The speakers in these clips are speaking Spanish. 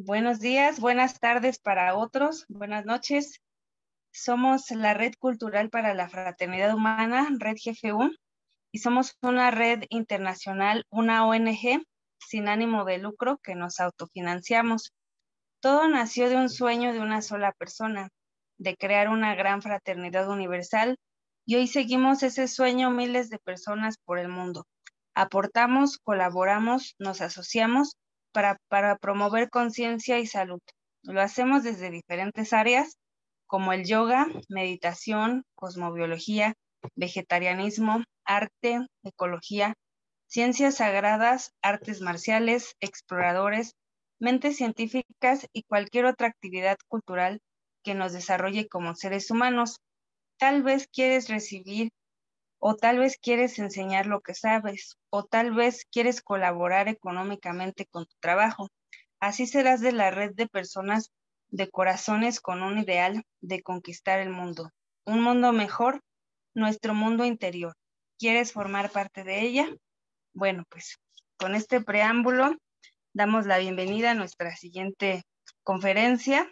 Buenos días, buenas tardes para otros, buenas noches. Somos la Red Cultural para la Fraternidad Humana, Red GFU, y somos una red internacional, una ONG sin ánimo de lucro que nos autofinanciamos. Todo nació de un sueño de una sola persona, de crear una gran fraternidad universal, y hoy seguimos ese sueño miles de personas por el mundo. Aportamos, colaboramos, nos asociamos para, promover conciencia y salud. Lo hacemos desde diferentes áreas como el yoga, meditación, cosmobiología, vegetarianismo, arte, ecología, ciencias sagradas, artes marciales, exploradores, mentes científicas y cualquier otra actividad cultural que nos desarrolle como seres humanos. Tal vez quieres recibir o tal vez quieres enseñar lo que sabes, o tal vez quieres colaborar económicamente con tu trabajo. Así serás de la red de personas de corazones con un ideal de conquistar el mundo. Un mundo mejor, nuestro mundo interior. ¿Quieres formar parte de ella? Bueno, pues con este preámbulo damos la bienvenida a nuestra siguiente conferencia,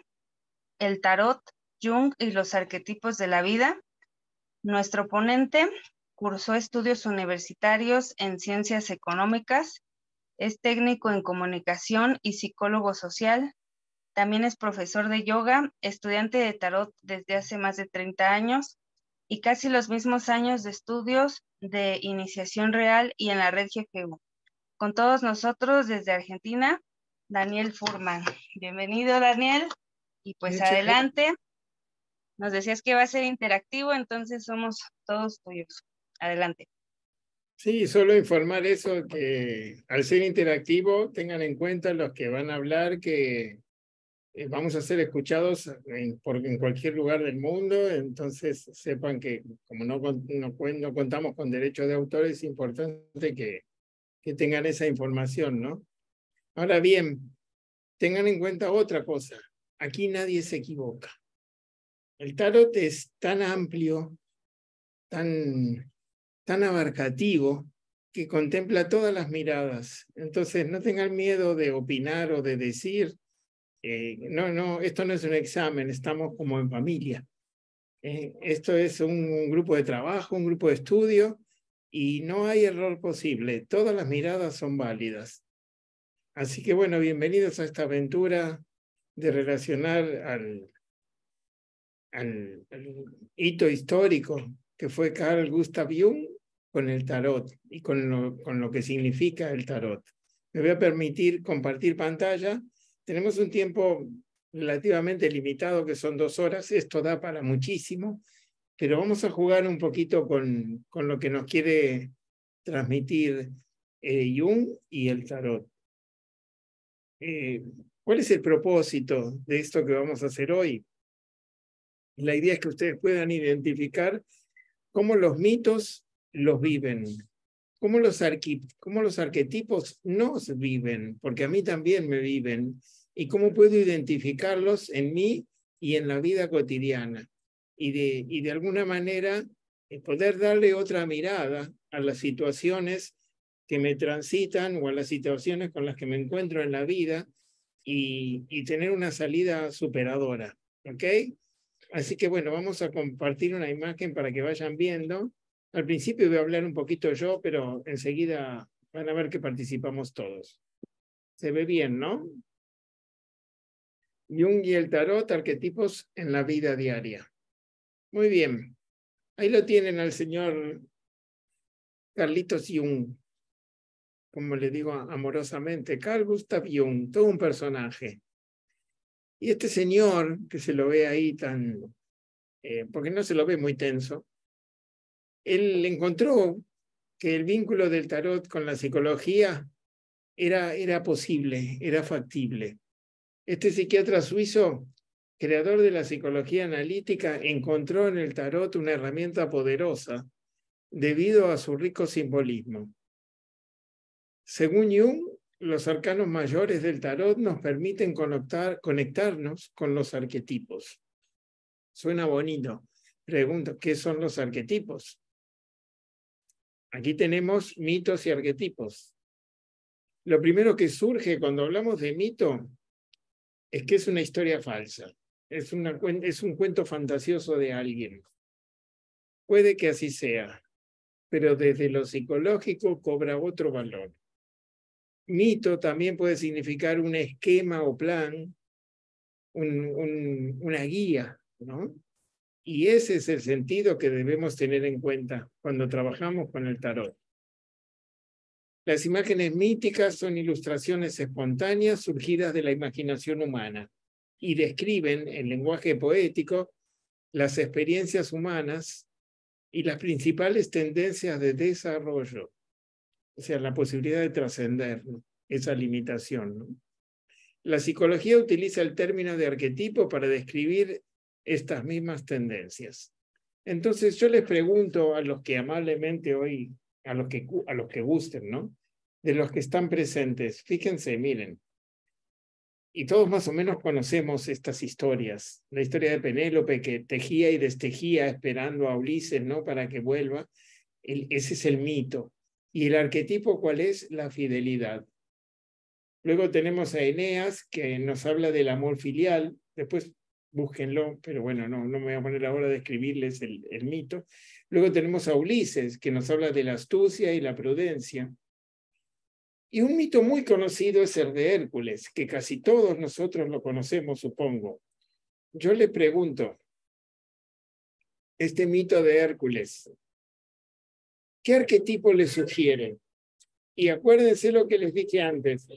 el tarot, Jung y los arquetipos de la vida. Nuestro ponente cursó estudios universitarios en ciencias económicas, es técnico en comunicación y psicólogo social. También es profesor de yoga, estudiante de tarot desde hace más de 30 años y casi los mismos años de estudios de iniciación real y en la red GGU. Con todos nosotros desde Argentina, Daniel Furman. Bienvenido, Daniel. Y pues adelante. Nos decías que va a ser interactivo, entonces somos todos tuyos. Adelante. Sí, solo informar eso, que al ser interactivo tengan en cuenta los que van a hablar que eh, vamos a ser escuchados en, en cualquier lugar del mundo, entonces sepan que como no, no, contamos con derechos de autor, es importante que, que tengan esa información, ¿no? Ahora bien, tengan en cuenta otra cosa, aquí nadie se equivoca. El tarot es tan amplio, tan tan abarcativo que contempla todas las miradas. Entonces, no tengan miedo de opinar o de decir, eh, no, no, esto no es un examen, estamos como en familia. Eh, esto es un, grupo de trabajo, un grupo de estudio, y no hay error posible. Todas las miradas son válidas. Así que bueno, bienvenidos a esta aventura de relacionar al, al, al hito histórico que fue Carl Gustav Jung con el tarot y con lo, que significa el tarot. Me voy a permitir compartir pantalla. Tenemos un tiempo relativamente limitado, que son dos horas. Esto da para muchísimo, pero vamos a jugar un poquito con, con lo que nos quiere transmitir eh, Jung y el tarot. Eh, ¿Cuál es el propósito de esto que vamos a hacer hoy? La idea es que ustedes puedan identificar cómo los mitos los viven, cómo los, cómo los arquetipos nos viven, porque a mí también me viven, y cómo puedo identificarlos en mí y en la vida cotidiana, y de, y de alguna manera eh, poder darle otra mirada a las situaciones que me transitan o a las situaciones con las que me encuentro en la vida y, y tener una salida superadora. Así que bueno, vamos a compartir una imagen para que vayan viendo al principio voy a hablar un poquito yo, pero enseguida van a ver que participamos todos. Se ve bien, ¿no? Jung y el tarot, arquetipos en la vida diaria. Muy bien. Ahí lo tienen al señor Carlitos Jung, como le digo amorosamente, Carl Gustav Jung, todo un personaje. Y este señor, que se lo ve ahí tan, eh, porque no se lo ve muy tenso, él encontró que el vínculo del tarot con la psicología era, era posible, era factible. Este psiquiatra suizo, creador de la psicología analítica, encontró en el tarot una herramienta poderosa debido a su rico simbolismo. Según Jung, los arcanos mayores del tarot nos permiten conectar, conectarnos con los arquetipos. Suena bonito. Pregunto, ¿qué son los arquetipos? Aquí tenemos mitos y arquetipos. Lo primero que surge cuando hablamos de mito es que es una historia falsa, es, un cuento fantasioso de alguien. Puede que así sea, pero desde lo psicológico cobra otro valor. Mito también puede significar un esquema o plan, una guía, ¿no? Y ese es el sentido que debemos tener en cuenta cuando trabajamos con el tarot. Las imágenes míticas son ilustraciones espontáneas surgidas de la imaginación humana y describen en lenguaje poético las experiencias humanas y las principales tendencias de desarrollo, o sea, la posibilidad de trascender esa limitación. La psicología utiliza el término de arquetipo para describir estas mismas tendencias. Entonces yo les pregunto a los que amablemente hoy, a los que, a los que gusten, ¿no? De los que están presentes, fíjense, miren, y todos más o menos conocemos estas historias. La historia de Penélope que tejía y destejía esperando a Ulises, ¿no? Para que vuelva. ese es el mito. ¿Y el arquetipo cuál es? La fidelidad. Luego tenemos a Eneas que nos habla del amor filial. Después búsquenlo, pero bueno, no, no me voy a poner la hora de escribirles el mito. Luego tenemos a Ulises, que nos habla de la astucia y la prudencia. Y un mito muy conocido es el de Hércules, que casi todos nosotros lo conocemos, supongo. Yo le pregunto, este mito de Hércules, ¿qué arquetipo le sugiere? Y acuérdense lo que les dije antes,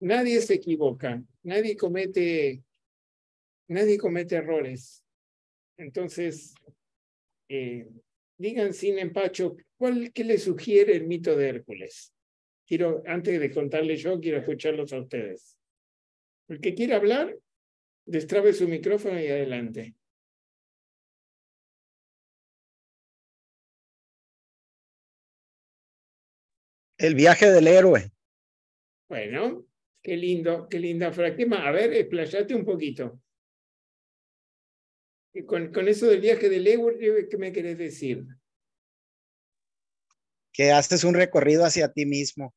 nadie se equivoca, nadie comete nadie comete errores. Entonces, eh, digan sin empacho, ¿qué les sugiere el mito de Hércules? Quiero, antes de contarles yo, quiero escucharlos a ustedes. El que quiera hablar, destrabe su micrófono y adelante. El viaje del héroe. Bueno, qué lindo, qué linda frase. A ver, explayate un poquito con, eso del viaje del Ewur, ¿qué me querés decir? Que haces un recorrido hacia ti mismo.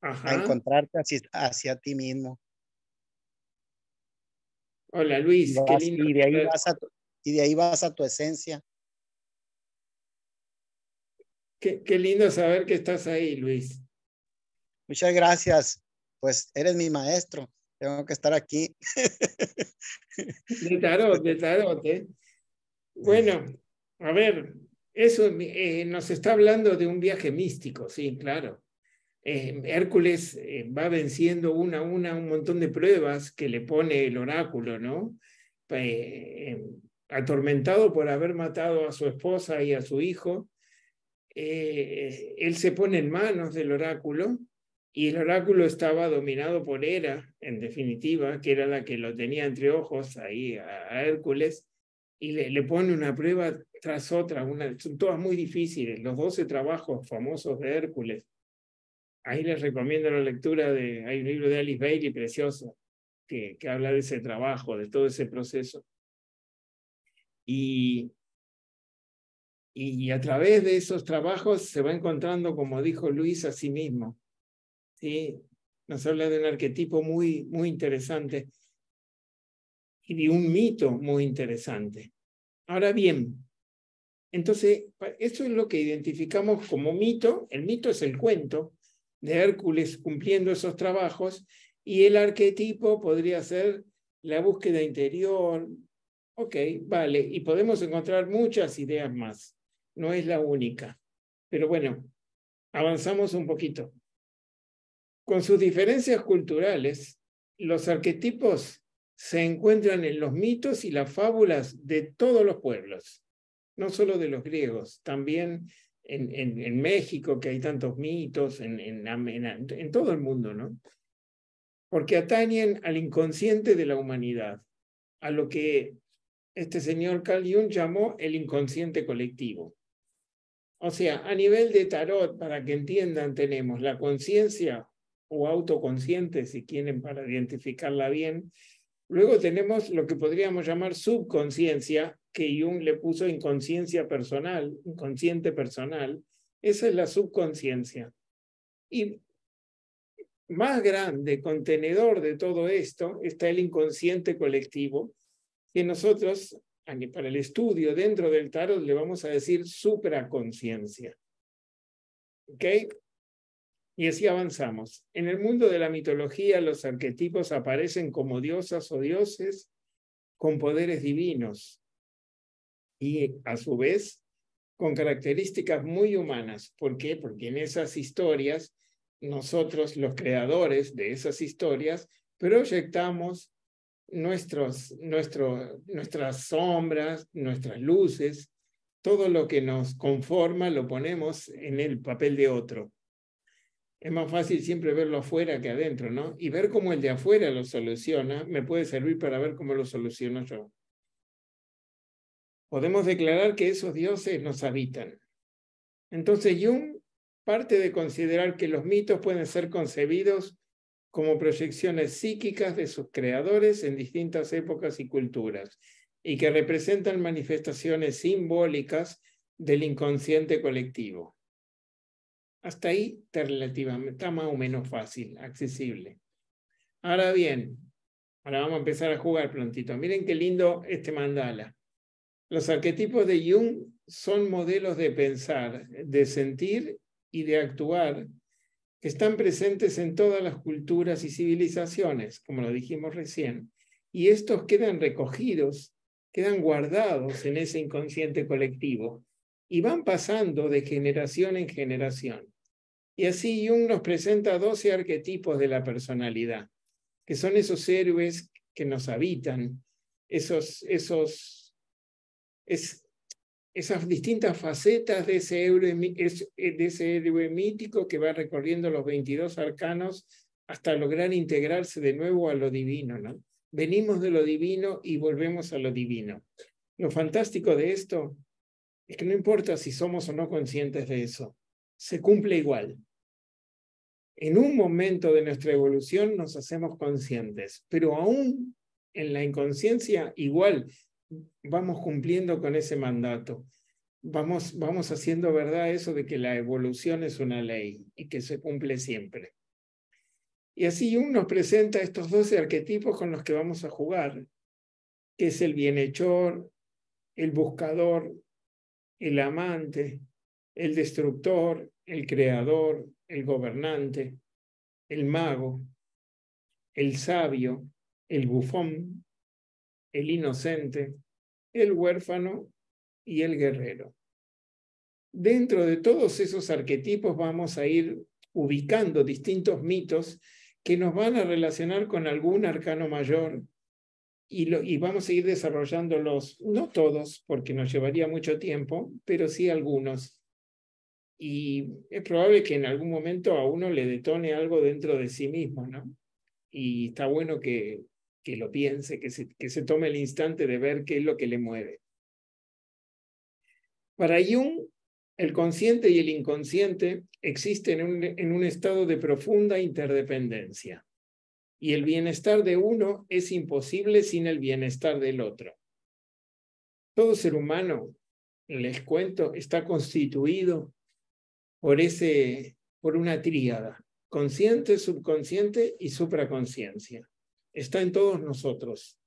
A encontrarte hacia, ti mismo. Hola Luis, qué lindo. Y de, ahí vas a tu, y de ahí vas a tu esencia. Qué, qué, lindo saber que estás ahí, Luis. Muchas gracias. Pues eres mi maestro tengo que estar aquí. De tarot, de tarot. ¿eh? Bueno, a ver, eso eh, nos está hablando de un viaje místico, sí, claro. Eh, Hércules va venciendo una a una un montón de pruebas que le pone el oráculo, ¿no? atormentado por haber matado a su esposa y a su hijo, él se pone en manos del oráculo y el oráculo estaba dominado por Hera, en definitiva, que era la que lo tenía entre ojos ahí a, Hércules, y le, le pone una prueba tras otra, son todas muy difíciles, los 12 trabajos famosos de Hércules. Ahí les recomiendo la lectura de, hay un libro de Alice Bailey precioso, que, que habla de ese trabajo, de todo ese proceso. Y, y a través de esos trabajos se va encontrando, como dijo Luis, a sí mismo ¿sí? nos habla de un arquetipo muy, muy interesante y de un mito muy interesante. Ahora bien, entonces, eso es lo que identificamos como mito. El mito es el cuento de Hércules cumpliendo esos trabajos y el arquetipo podría ser la búsqueda interior. Ok, vale, y podemos encontrar muchas ideas más. No es la única. Pero bueno, avanzamos un poquito. Con sus diferencias culturales, los arquetipos se encuentran en los mitos y las fábulas de todos los pueblos, no solo de los griegos, también en, México, que hay tantos mitos, en, en todo el mundo, ¿no? Porque atañen al inconsciente de la humanidad, a lo que este señor Carl Jung llamó el inconsciente colectivo. O sea, a nivel de tarot, para que entiendan, tenemos la conciencia o autoconsciente, si quieren, para identificarla bien. Luego tenemos lo que podríamos llamar subconsciencia, que Jung le puso inconsciencia personal, inconsciente personal. Esa es la subconsciencia. Y más grande, contenedor de todo esto, está el inconsciente colectivo, que nosotros, para el estudio dentro del tarot, le vamos a decir supraconciencia. ¿Ok? Y así avanzamos. En el mundo de la mitología, los arquetipos aparecen como diosas o dioses con poderes divinos y a su vez con características muy humanas. ¿Por qué? Porque en esas historias, nosotros, los creadores de esas historias, proyectamos nuestros, nuestras sombras, nuestras luces, todo lo que nos conforma lo ponemos en el papel de otro es más fácil siempre verlo afuera que adentro, ¿no? Y ver cómo el de afuera lo soluciona me puede servir para ver cómo lo soluciono yo. Podemos declarar que esos dioses nos habitan. Entonces Jung parte de considerar que los mitos pueden ser concebidos como proyecciones psíquicas de sus creadores en distintas épocas y culturas, y que representan manifestaciones simbólicas del inconsciente colectivo. Hasta ahí está relativamente, más o menos fácil, accesible. Ahora bien, ahora vamos a empezar a jugar prontito. Miren qué lindo este mandala. Los arquetipos de Jung son modelos de pensar, de sentir y de actuar que están presentes en todas las culturas y civilizaciones, como lo dijimos recién, y estos quedan recogidos, quedan guardados en ese inconsciente colectivo y van pasando de generación en generación. Y así Jung nos presenta 12 arquetipos de la personalidad, que son esos héroes que nos habitan, esos, esos, esas distintas facetas eh, de ese, héroe, mítico que va recorriendo los 22 arcanos hasta lograr integrarse de nuevo a lo divino. ¿no? Venimos de lo divino y volvemos a lo divino. Lo fantástico de esto es que no importa si somos o no conscientes de eso, se cumple igual. En un momento de nuestra evolución nos hacemos conscientes, pero aún en la inconsciencia igual vamos cumpliendo con ese mandato. Vamos, vamos haciendo verdad eso de que la evolución es una ley y que se cumple siempre. Y así uno nos presenta estos 12 arquetipos con los que vamos a jugar, que es el bienhechor, el buscador, el amante, el destructor, el creador, el gobernante, el mago, el sabio, el bufón, el inocente, el huérfano y el guerrero. Dentro de todos esos arquetipos vamos a ir ubicando distintos mitos que nos van a relacionar con algún arcano mayor y, y vamos a ir desarrollándolos, no todos, porque nos llevaría mucho tiempo, pero sí algunos y es probable que en algún momento a uno le detone algo dentro de sí mismo, ¿no? Y está bueno que, que lo piense, que se, tome el instante de ver qué es lo que le mueve. Para Jung, el consciente y el inconsciente existen en un, en un estado de profunda interdependencia y el bienestar de uno es imposible sin el bienestar del otro. Todo ser humano, les cuento, está constituido por, ese, por una tríada, consciente, subconsciente y supraconsciencia. Está en todos nosotros.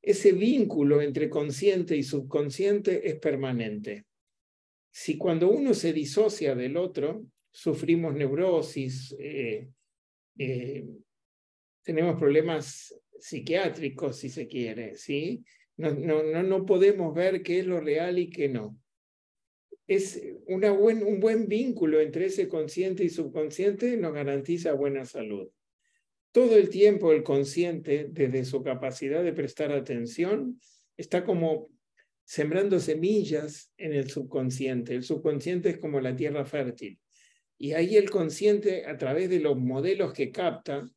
Ese vínculo entre consciente y subconsciente es permanente. Si cuando uno se disocia del otro, sufrimos neurosis, eh, eh, tenemos problemas psiquiátricos, si se quiere, ¿sí? No, no, no podemos ver qué es lo real y qué no es eh, una un buen vínculo entre ese consciente y subconsciente nos garantiza buena salud. Todo el tiempo el consciente, desde su capacidad de prestar atención, está como sembrando semillas en el subconsciente. El subconsciente es como la tierra fértil. Y ahí el consciente, a través de los modelos que capta,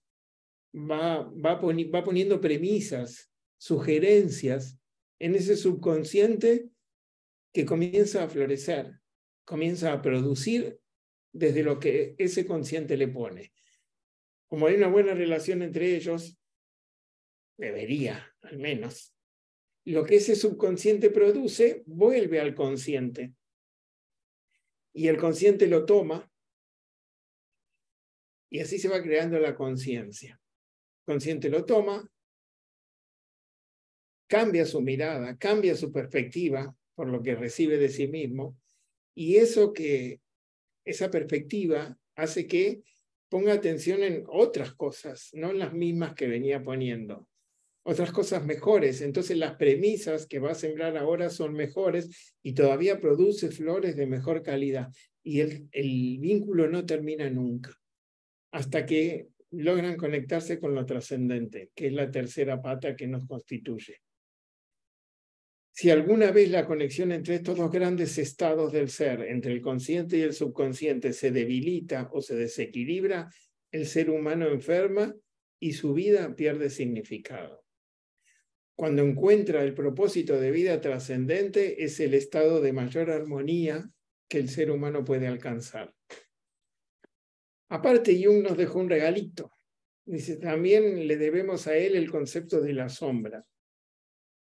va, va poniendo premisas, sugerencias en ese subconsciente que comienza a florecer, comienza a producir desde lo que ese consciente le pone. Como hay una buena relación entre ellos, debería, al menos, lo que ese subconsciente produce vuelve al consciente. Y el consciente lo toma y así se va creando la conciencia. Consciente lo toma, cambia su mirada, cambia su perspectiva, por lo que recibe de sí mismo. Y eso que, esa perspectiva hace que ponga atención en otras cosas, no en las mismas que venía poniendo, otras cosas mejores. Entonces las premisas que va a sembrar ahora son mejores y todavía produce flores de mejor calidad. Y el, el vínculo no termina nunca, hasta que logran conectarse con lo trascendente, que es la tercera pata que nos constituye si alguna vez la conexión entre estos dos grandes estados del ser, entre el consciente y el subconsciente, se debilita o se desequilibra, el ser humano enferma y su vida pierde significado. Cuando encuentra el propósito de vida trascendente es el estado de mayor armonía que el ser humano puede alcanzar. Aparte, Jung nos dejó un regalito. Dice, también le debemos a él el concepto de la sombra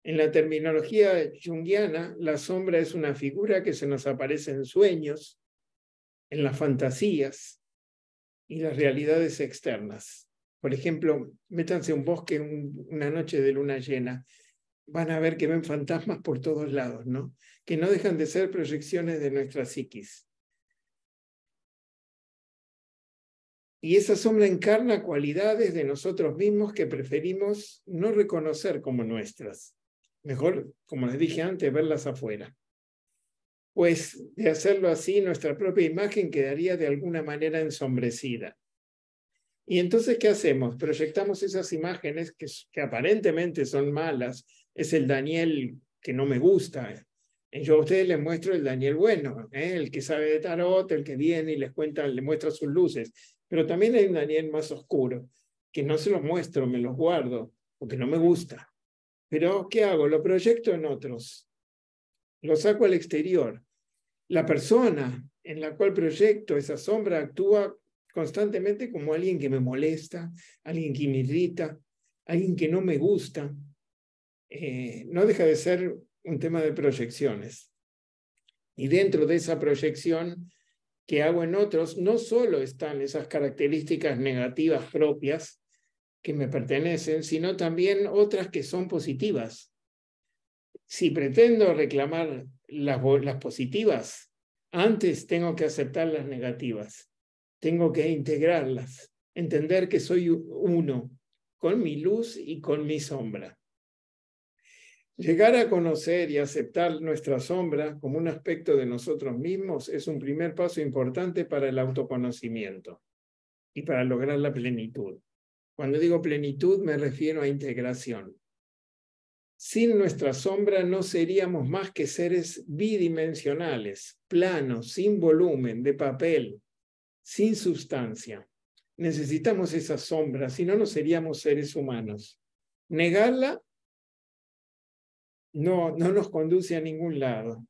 en la terminología junguiana, la sombra es una figura que se nos aparece en sueños, en las fantasías y las realidades externas. Por ejemplo, métanse en un bosque en una noche de luna llena. Van a ver que ven fantasmas por todos lados, ¿no? Que no dejan de ser proyecciones de nuestra psiquis. Y esa sombra encarna cualidades de nosotros mismos que preferimos no reconocer como nuestras. Mejor, como les dije antes, verlas afuera. Pues de hacerlo así, nuestra propia imagen quedaría de alguna manera ensombrecida. Y entonces, ¿qué hacemos? Proyectamos esas imágenes que, aparentemente son malas. Es el Daniel que no me gusta, eh, yo a ustedes les muestro el Daniel bueno, eh, el que sabe de tarot, el que viene y les cuenta, le muestra sus luces. Pero también hay un Daniel más oscuro, que no se los muestro, me los guardo, porque no me gusta. Pero ¿qué hago? Lo proyecto en otros. Lo saco al exterior. La persona en la cual proyecto esa sombra actúa constantemente como alguien que me molesta, alguien que me irrita, alguien que no me gusta. Eh, no deja de ser un tema de proyecciones. Y dentro de esa proyección que hago en otros, no solo están esas características negativas propias, que me pertenecen, sino también otras que son positivas. Si pretendo reclamar las, positivas, antes tengo que aceptar las negativas, tengo que integrarlas, entender que soy uno con mi luz y con mi sombra. Llegar a conocer y aceptar nuestra sombra como un aspecto de nosotros mismos es un primer paso importante para el autoconocimiento y para lograr la plenitud. Cuando digo plenitud me refiero a integración. Sin nuestra sombra no seríamos más que seres bidimensionales, planos, sin volumen, de papel, sin sustancia. Necesitamos esa sombra, si no, no seríamos seres humanos. Negarla no, no nos conduce a ningún lado.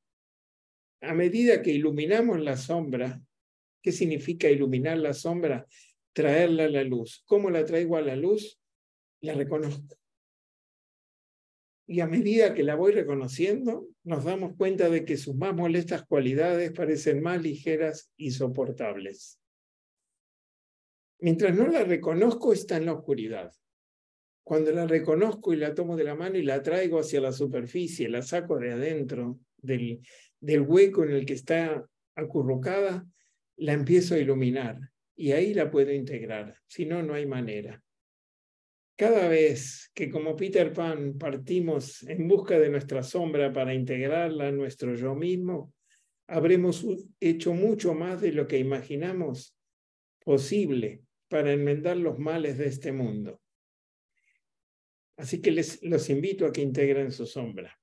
A medida que iluminamos la sombra, ¿qué significa iluminar la sombra? traerla a la luz. ¿Cómo la traigo a la luz? La reconozco. Y a medida que la voy reconociendo, nos damos cuenta de que sus más molestas cualidades parecen más ligeras y soportables. Mientras no la reconozco, está en la oscuridad. Cuando la reconozco y la tomo de la mano y la traigo hacia la superficie, la saco de adentro del, del hueco en el que está acurrucada, la empiezo a iluminar, y ahí la puedo integrar, si no, no hay manera. Cada vez que como Peter Pan partimos en busca de nuestra sombra para integrarla a nuestro yo mismo, habremos hecho mucho más de lo que imaginamos posible para enmendar los males de este mundo. Así que les, los invito a que integren su sombra.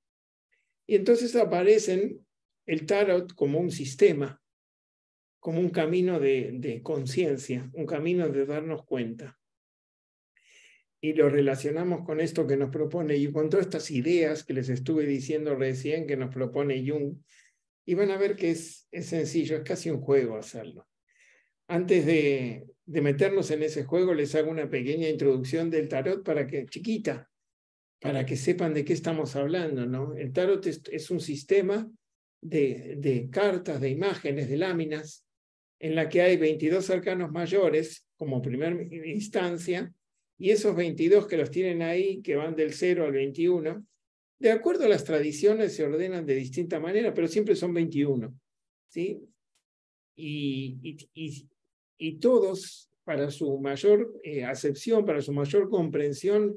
Y entonces aparecen el tarot como un sistema como un camino de, conciencia, un camino de darnos cuenta. Y lo relacionamos con esto que nos propone y con todas estas ideas que les estuve diciendo recién que nos propone Jung. Y van a ver que es, sencillo, es casi un juego hacerlo. Antes de, meternos en ese juego, les hago una pequeña introducción del tarot para que, chiquita, para que sepan de qué estamos hablando, ¿no? El tarot es, un sistema de, cartas, de imágenes, de láminas, en la que hay 22 arcanos mayores como primera instancia, y esos 22 que los tienen ahí, que van del 0 al 21, de acuerdo a las tradiciones se ordenan de distinta manera, pero siempre son 21. ¿sí? Y, y, todos, para su mayor eh, acepción, para su mayor comprensión,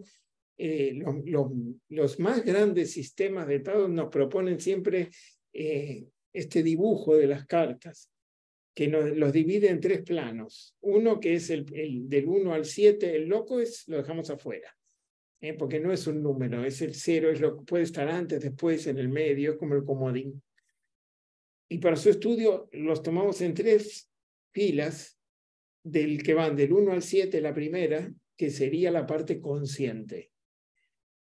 eh, los, más grandes sistemas de estado nos proponen siempre eh, este dibujo de las cartas que nos, los divide en tres planos. Uno que es el, del 1 al 7, el loco es, lo dejamos afuera, ¿eh? porque no es un número, es el cero, es lo que puede estar antes, después, en el medio, es como el comodín. Y para su estudio los tomamos en tres pilas, del que van del 1 al 7, la primera, que sería la parte consciente.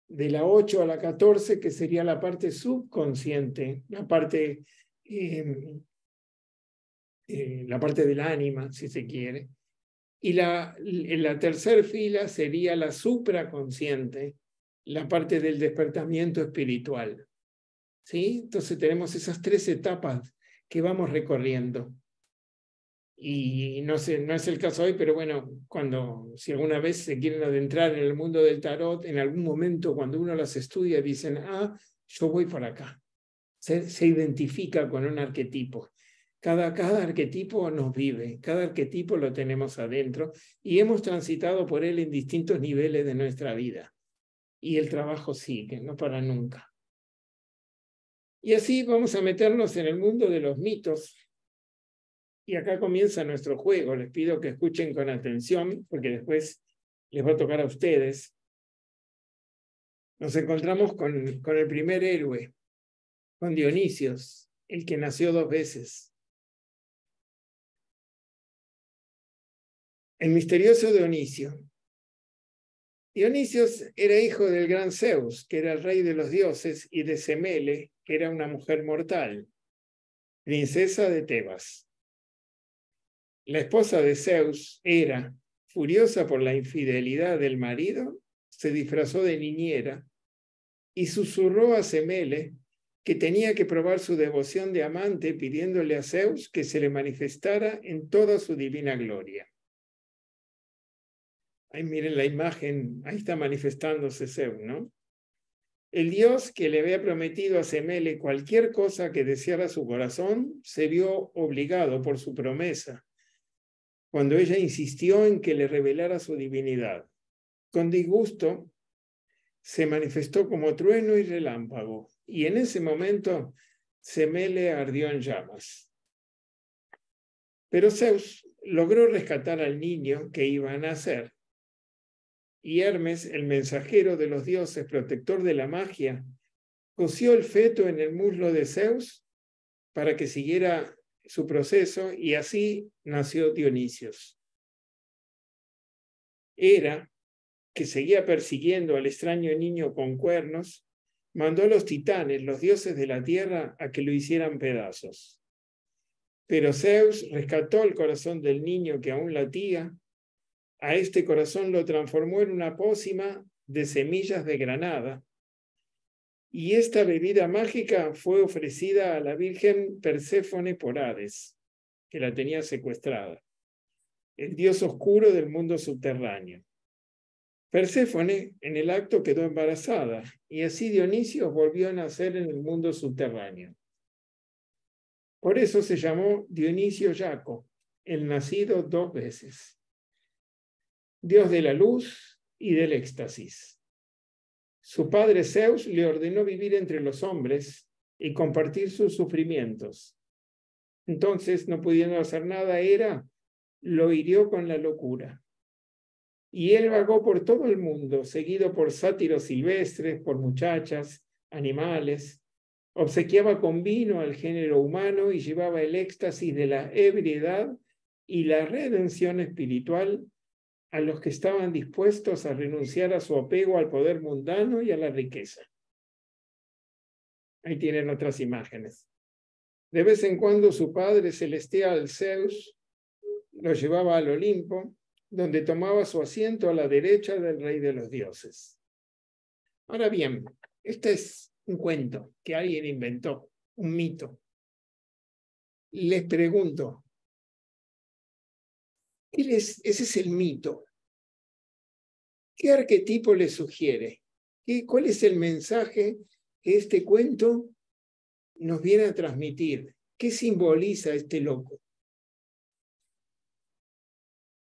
De la 8 a la 14, que sería la parte subconsciente, la parte em, eh, la parte del ánima, si se quiere. Y la, la tercera fila sería la supraconsciente, la parte del despertamiento espiritual. ¿sí? Entonces tenemos esas tres etapas que vamos recorriendo. Y no, sé, no es el caso hoy, pero bueno, cuando si alguna vez se quieren adentrar en el mundo del tarot, en algún momento cuando uno las estudia dicen, ah, yo voy por acá. se identifica con un arquetipo. Cada, arquetipo nos vive, cada arquetipo lo tenemos adentro y hemos transitado por él en distintos niveles de nuestra vida. Y el trabajo sigue, no para nunca. Y así vamos a meternos en el mundo de los mitos. Y acá comienza nuestro juego. Les pido que escuchen con atención porque después les va a tocar a ustedes. Nos encontramos con, con el primer héroe, con Dionisios, el que nació dos veces. El misterioso Dionisio. Dionisio era hijo del gran Zeus, que era el rey de los dioses, y de Semele, que era una mujer mortal, princesa de Tebas. La esposa de Zeus era, furiosa por la infidelidad del marido, se disfrazó de niñera y susurró a Semele que tenía que probar su devoción de amante pidiéndole a Zeus que se le manifestara en toda su divina gloria. Ahí miren la imagen, ahí está manifestándose Zeus, ¿no? El Dios que le había prometido a Semele cualquier cosa que deseara su corazón, se vio obligado por su promesa, cuando ella insistió en que le revelara su divinidad. Con disgusto, se manifestó como trueno y relámpago, y en ese momento Semele ardió en llamas. Pero Zeus logró rescatar al niño que iba a nacer y Hermes, el mensajero de los dioses, protector de la magia, cosió el feto en el muslo de Zeus para que siguiera su proceso y así nació Dionisios. Era, que seguía persiguiendo al extraño niño con cuernos, mandó a los titanes, los dioses de la tierra, a que lo hicieran pedazos. Pero Zeus rescató el corazón del niño que aún latía a este corazón lo transformó en una pócima de semillas de granada. Y esta bebida mágica fue ofrecida a la Virgen Perséfone por Hades, que la tenía secuestrada, el dios oscuro del mundo subterráneo. Perséfone en el acto quedó embarazada y así Dionisio volvió a nacer en el mundo subterráneo. Por eso se llamó Dionisio Yaco, el nacido dos veces dios de la luz y del éxtasis. Su padre Zeus le ordenó vivir entre los hombres y compartir sus sufrimientos. Entonces, no pudiendo hacer nada, era lo hirió con la locura. Y él vagó por todo el mundo, seguido por sátiros silvestres, por muchachas, animales, obsequiaba con vino al género humano y llevaba el éxtasis de la ebriedad y la redención espiritual a los que estaban dispuestos a renunciar a su apego al poder mundano y a la riqueza. Ahí tienen otras imágenes. De vez en cuando su padre celestial, Zeus, lo llevaba al Olimpo, donde tomaba su asiento a la derecha del rey de los dioses. Ahora bien, este es un cuento que alguien inventó, un mito. Les pregunto, es, ese es el mito. ¿Qué arquetipo le sugiere? ¿Cuál es el mensaje que este cuento nos viene a transmitir? ¿Qué simboliza este loco?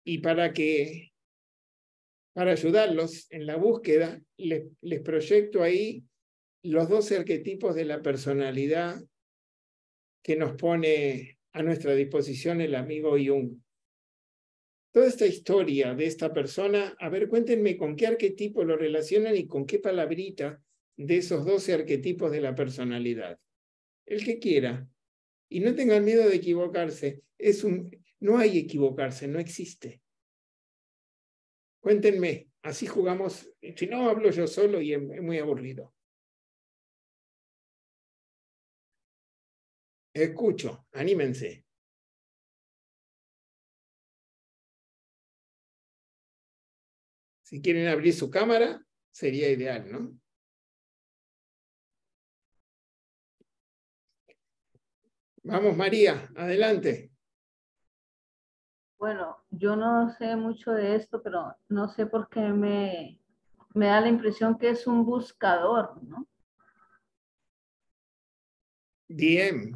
Y para que, para ayudarlos en la búsqueda, les, les proyecto ahí los dos arquetipos de la personalidad que nos pone a nuestra disposición el amigo Jung toda esta historia de esta persona, a ver, cuéntenme con qué arquetipo lo relacionan y con qué palabrita de esos 12 arquetipos de la personalidad. El que quiera. Y no tengan miedo de equivocarse. Es un, no hay equivocarse, no existe. Cuéntenme, así jugamos. Si no, hablo yo solo y es muy aburrido. Escucho, anímense. Si quieren abrir su cámara, sería ideal, ¿no? Vamos, María, adelante. Bueno, yo no sé mucho de esto, pero no sé por qué me, me da la impresión que es un buscador, ¿no? Bien,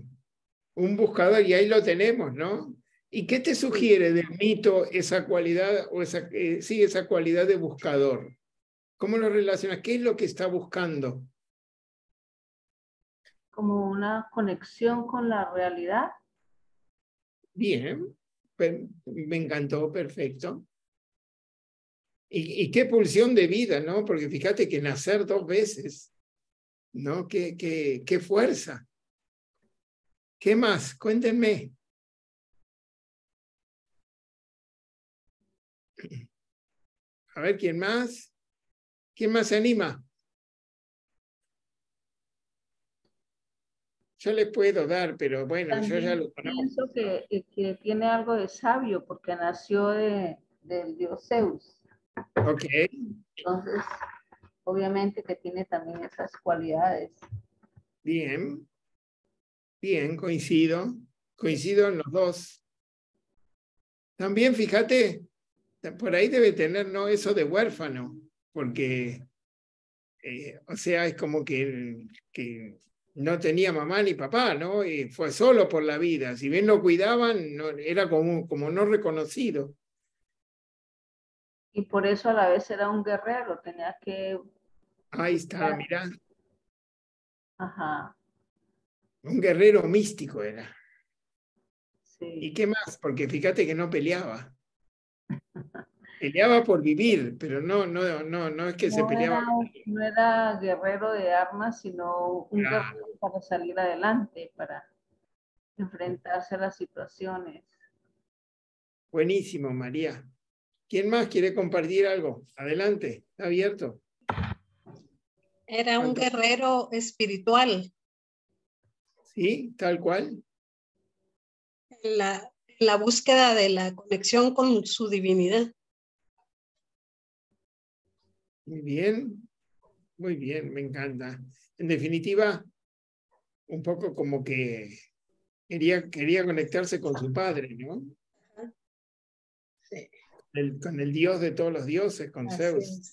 un buscador, y ahí lo tenemos, ¿no? ¿Y qué te sugiere del mito esa cualidad o esa, eh, sí, esa cualidad de buscador? ¿Cómo lo relacionas? ¿Qué es lo que está buscando? Como una conexión con la realidad. Bien, me encantó, perfecto. Y, qué pulsión de vida, ¿no? Porque fíjate que nacer dos veces, ¿no? Qué, qué, qué fuerza. ¿Qué más? Cuéntenme. A ver, ¿quién más? ¿Quién más se anima? Yo le puedo dar, pero bueno, yo ya lo conozco. Pienso que, tiene algo de sabio porque nació de, del dios Zeus. Ok. Entonces, obviamente que tiene también esas cualidades. Bien, bien, coincido, coincido en los dos. También fíjate, por ahí debe tener no eso de huérfano, porque, eh, o sea, es como que, que, no tenía mamá ni papá, ¿no? Y fue solo por la vida. Si bien lo cuidaban, era como, como no reconocido. Y por eso a la vez era un guerrero, tenía que... Ahí está, mirá. Ajá. Un guerrero místico era. ¿Y qué más? Porque fíjate que no peleaba peleaba por vivir, pero no, no, no, no es que se peleaba. no era guerrero de armas, sino un guerrero para salir adelante, para enfrentarse a las situaciones. Buenísimo, María. ¿Quién más quiere compartir algo? Adelante, está abierto. Era un guerrero espiritual. Sí, tal cual. La, la búsqueda de la conexión con su divinidad. Muy bien, muy bien, me encanta. En definitiva, un poco como que quería, quería conectarse con su padre, ¿no? Sí. con el dios de todos los dioses, con Zeus.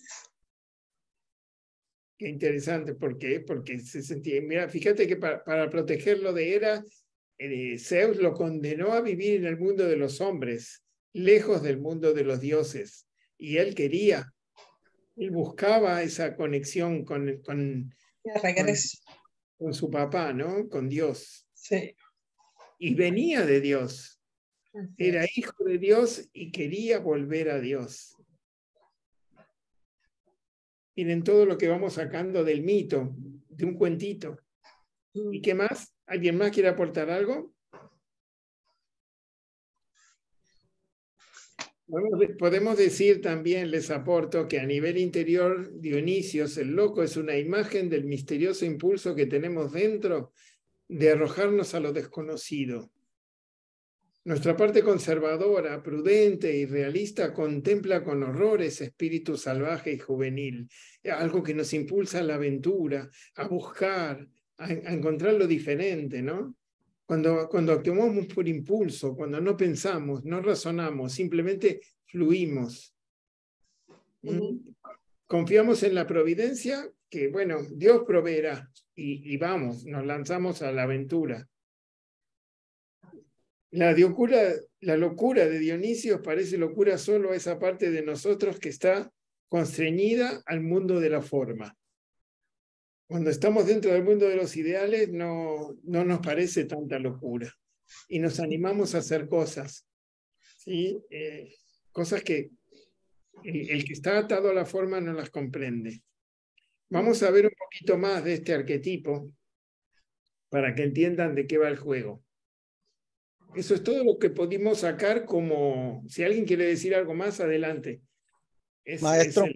Qué interesante, ¿por qué? Porque se sentía, mira, fíjate que para, para protegerlo de Hera, eh, Zeus lo condenó a vivir en el mundo de los hombres, lejos del mundo de los dioses, y él quería él buscaba esa conexión con, su papá, ¿no? Con Dios. Sí. Y venía de Dios. Era hijo de Dios y quería volver a Dios. Miren todo lo que vamos sacando del mito, de un cuentito. Mm. ¿Y qué más? ¿Alguien más quiere aportar algo? Podemos decir también, les aporto, que a nivel interior, Dionisio el loco, es una imagen del misterioso impulso que tenemos dentro de arrojarnos a lo desconocido. Nuestra parte conservadora, prudente y realista contempla con horror ese espíritu salvaje y juvenil, algo que nos impulsa a la aventura, a buscar, a encontrar lo diferente, ¿no? Cuando, actuamos por impulso, cuando no pensamos, no razonamos, simplemente fluimos. Mm, confiamos en la providencia, que bueno, Dios proveerá y, vamos, nos lanzamos a la aventura. La, la locura de Dionisio parece locura solo a esa parte de nosotros que está constreñida al mundo de la forma. Cuando estamos dentro del mundo de los ideales no, no nos parece tanta locura y nos animamos a hacer cosas, ¿sí? Eh, cosas que el, que está atado a la forma no las comprende. Vamos a ver un poquito más de este arquetipo para que entiendan de qué va el juego. Eso es todo lo que pudimos sacar como, si alguien quiere decir algo más, adelante. Maestro,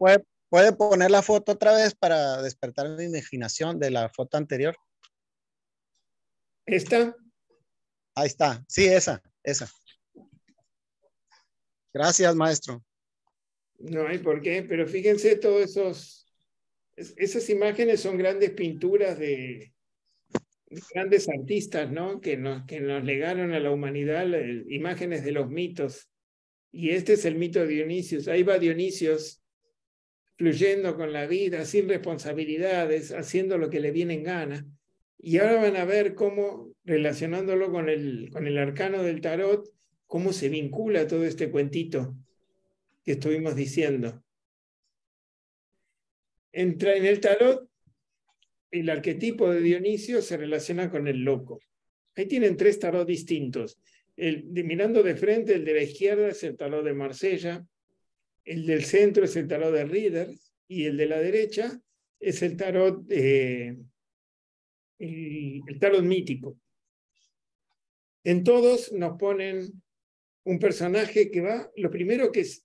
¿Puede poner la foto otra vez para despertar mi imaginación de la foto anterior? ¿Esta? Ahí está. Sí, esa, esa. Gracias, maestro. No hay por qué, pero fíjense todos esos, esas imágenes son grandes pinturas de, grandes artistas, ¿no? Que nos, que nos legaron a la humanidad eh, imágenes de los mitos. Y este es el mito de Dionisio. Ahí va Dionisio fluyendo con la vida, sin responsabilidades, haciendo lo que le viene en gana. Y ahora van a ver cómo, relacionándolo con el, arcano del tarot, cómo se vincula todo este cuentito que estuvimos diciendo. Entra en el tarot, el arquetipo de Dionisio se relaciona con el loco. Ahí tienen tres tarot distintos. El, de, mirando de frente, el de la izquierda es el tarot de Marsella, el del centro es el tarot de Reader y el de la derecha es el tarot, el, tarot mítico. En todos nos ponen un personaje que va, lo primero que, es,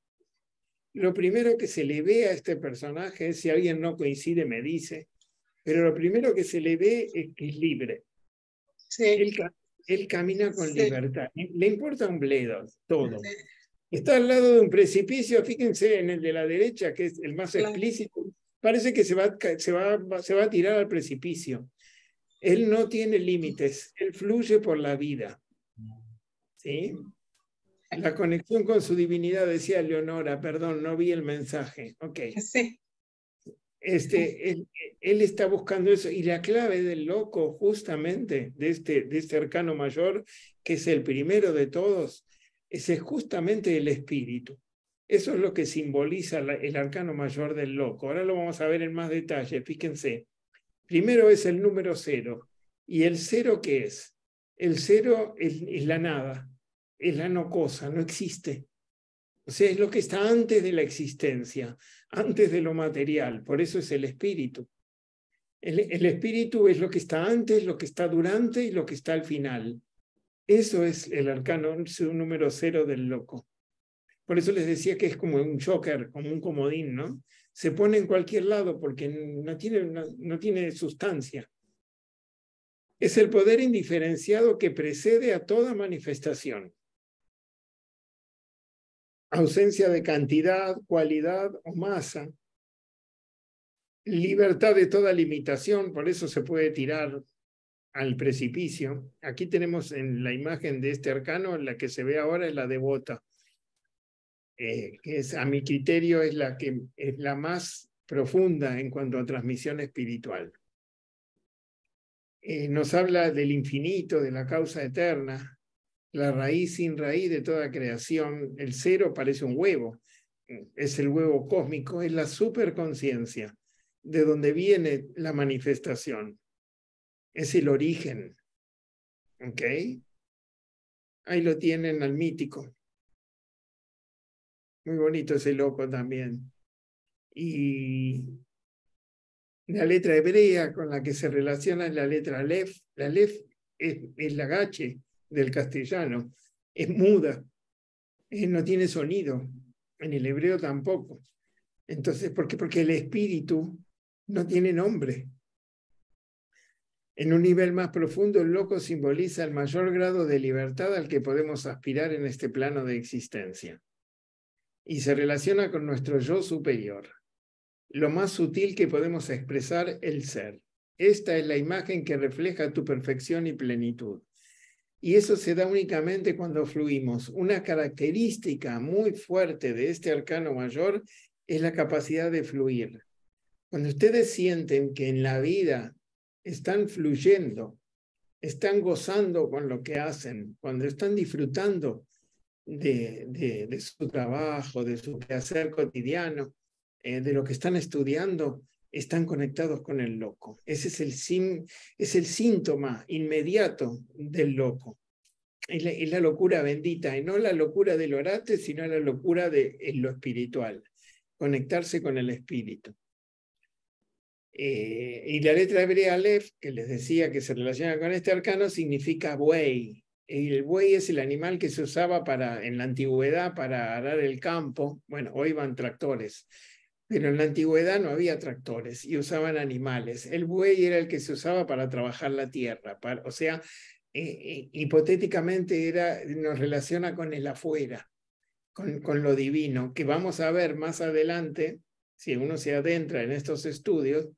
lo primero que se le ve a este personaje, si alguien no coincide me dice, pero lo primero que se le ve es que es libre. Él, camina con libertad, le importa un bledo todo está al lado de un precipicio, fíjense en el de la derecha, que es el más explícito, parece que se va, se, va, se va a tirar al precipicio. Él no tiene límites, él fluye por la vida. ¿Sí? La conexión con su divinidad, decía Leonora, perdón, no vi el mensaje. Ok. Sí. Este, él, está buscando eso. Y la clave del loco, justamente, de este, de este arcano mayor, que es el primero de todos, ese es justamente el espíritu. Eso es lo que simboliza el arcano mayor del loco. Ahora lo vamos a ver en más detalle, fíjense. Primero es el número cero. ¿Y el cero qué es? El cero es, la nada, es la no cosa, no existe. O sea, es lo que está antes de la existencia, antes de lo material. Por eso es el espíritu. el, espíritu es lo que está antes, lo que está durante y lo que está al final. Eso es el arcano, su número cero del loco. Por eso les decía que es como un joker, como un comodín, ¿no? Se pone en cualquier lado porque no tiene, no tiene sustancia. Es el poder indiferenciado que precede a toda manifestación. Ausencia de cantidad, cualidad o masa. Libertad de toda limitación, por eso se puede tirar al precipicio. Aquí tenemos en la imagen de este arcano, la que se ve ahora es la devota, eh, que es, a mi criterio es la, que, es la más profunda en cuanto a transmisión espiritual. Eh, nos habla del infinito, de la causa eterna, la raíz sin raíz de toda creación. El cero parece un huevo, es el huevo cósmico, es la superconciencia, de donde viene la manifestación es el origen. ¿Ok? Ahí lo tienen al mítico. Muy bonito ese loco también. Y la letra hebrea con la que se relaciona es la letra Lef. La Lef es, el la gache del castellano. Es muda. Eh, no tiene sonido. En el hebreo tampoco. Entonces, ¿por qué? Porque el espíritu no tiene nombre. En un nivel más profundo, el loco simboliza el mayor grado de libertad al que podemos aspirar en este plano de existencia y se relaciona con nuestro yo superior, lo más sutil que podemos expresar el ser. Esta es la imagen que refleja tu perfección y plenitud. Y eso se da únicamente cuando fluimos. Una característica muy fuerte de este arcano mayor es la capacidad de fluir. Cuando ustedes sienten que en la vida están fluyendo, están gozando con lo que hacen, cuando están disfrutando de, su trabajo, de su quehacer cotidiano, eh, de lo que están estudiando, están conectados con el loco. Ese es el, síntoma inmediato del loco. Es la, locura bendita, y no la locura del orate, sino la locura de lo espiritual, conectarse con el espíritu. Eh, y la letra hebrea Aleph, que les decía que se relaciona con este arcano, significa buey. El buey es el animal que se usaba para, en la antigüedad para arar el campo. Bueno, hoy van tractores, pero en la antigüedad no había tractores y usaban animales. El buey era el que se usaba para trabajar la tierra. o sea, eh, eh, hipotéticamente era, nos relaciona con el afuera, con lo divino, que vamos a ver más adelante si uno se adentra en estos estudios,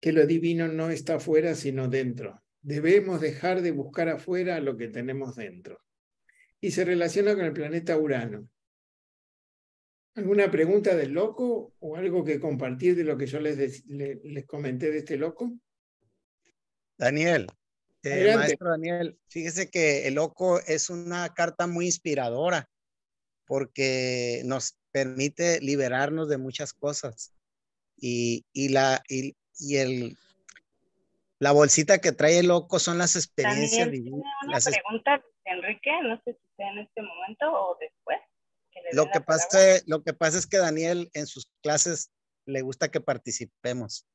que lo divino no está afuera, sino dentro. Debemos dejar de buscar afuera lo que tenemos dentro. Y se relaciona con el planeta Urano. ¿Alguna pregunta del loco o algo que compartir de lo que yo les, les, comenté de este loco? Daniel, eh, maestro Daniel, fíjese que el loco es una carta muy inspiradora porque nos permite liberarnos de muchas cosas. Y, la, y el la bolsita que trae el loco son las experiencias una pregunta, Enrique, no sé si sea en este momento o después. lo, que pasa, lo que pasa es que Daniel en sus clases le gusta que participemos.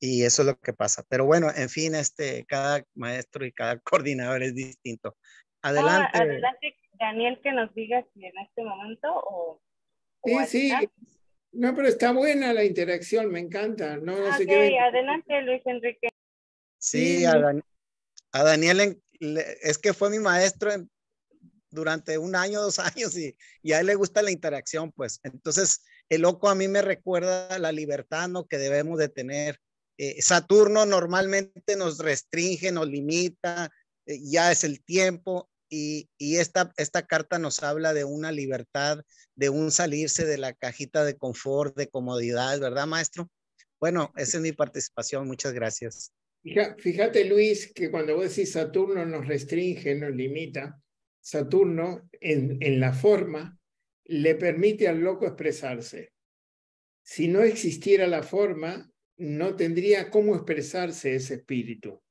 Y eso es lo que pasa. Pero bueno, en fin, este, cada maestro y cada coordinador es distinto. Adelante. Ah, adelante, Daniel, que nos digas si en este momento o... o sí, sí, no, pero está buena la interacción, me encanta. No, ah, adelante Luis Enrique. Sí, a, Daniel es que fue mi maestro durante un año, dos años y, a él le gusta la interacción, pues. Entonces, el loco a mí me recuerda la libertad ¿no? que debemos de tener. Eh, Saturno normalmente nos restringe, nos limita, eh, ya es el tiempo y, esta, esta carta nos habla de una libertad, de un salirse de la cajita de confort, de comodidad, ¿verdad, maestro? Bueno, esa es mi participación. Muchas gracias. Fíjate, Luis, que cuando vos decís Saturno nos restringe, nos limita, Saturno en la forma le permite al loco expresarse. Si no existiera la forma, no tendría cómo expresarse ese espíritu.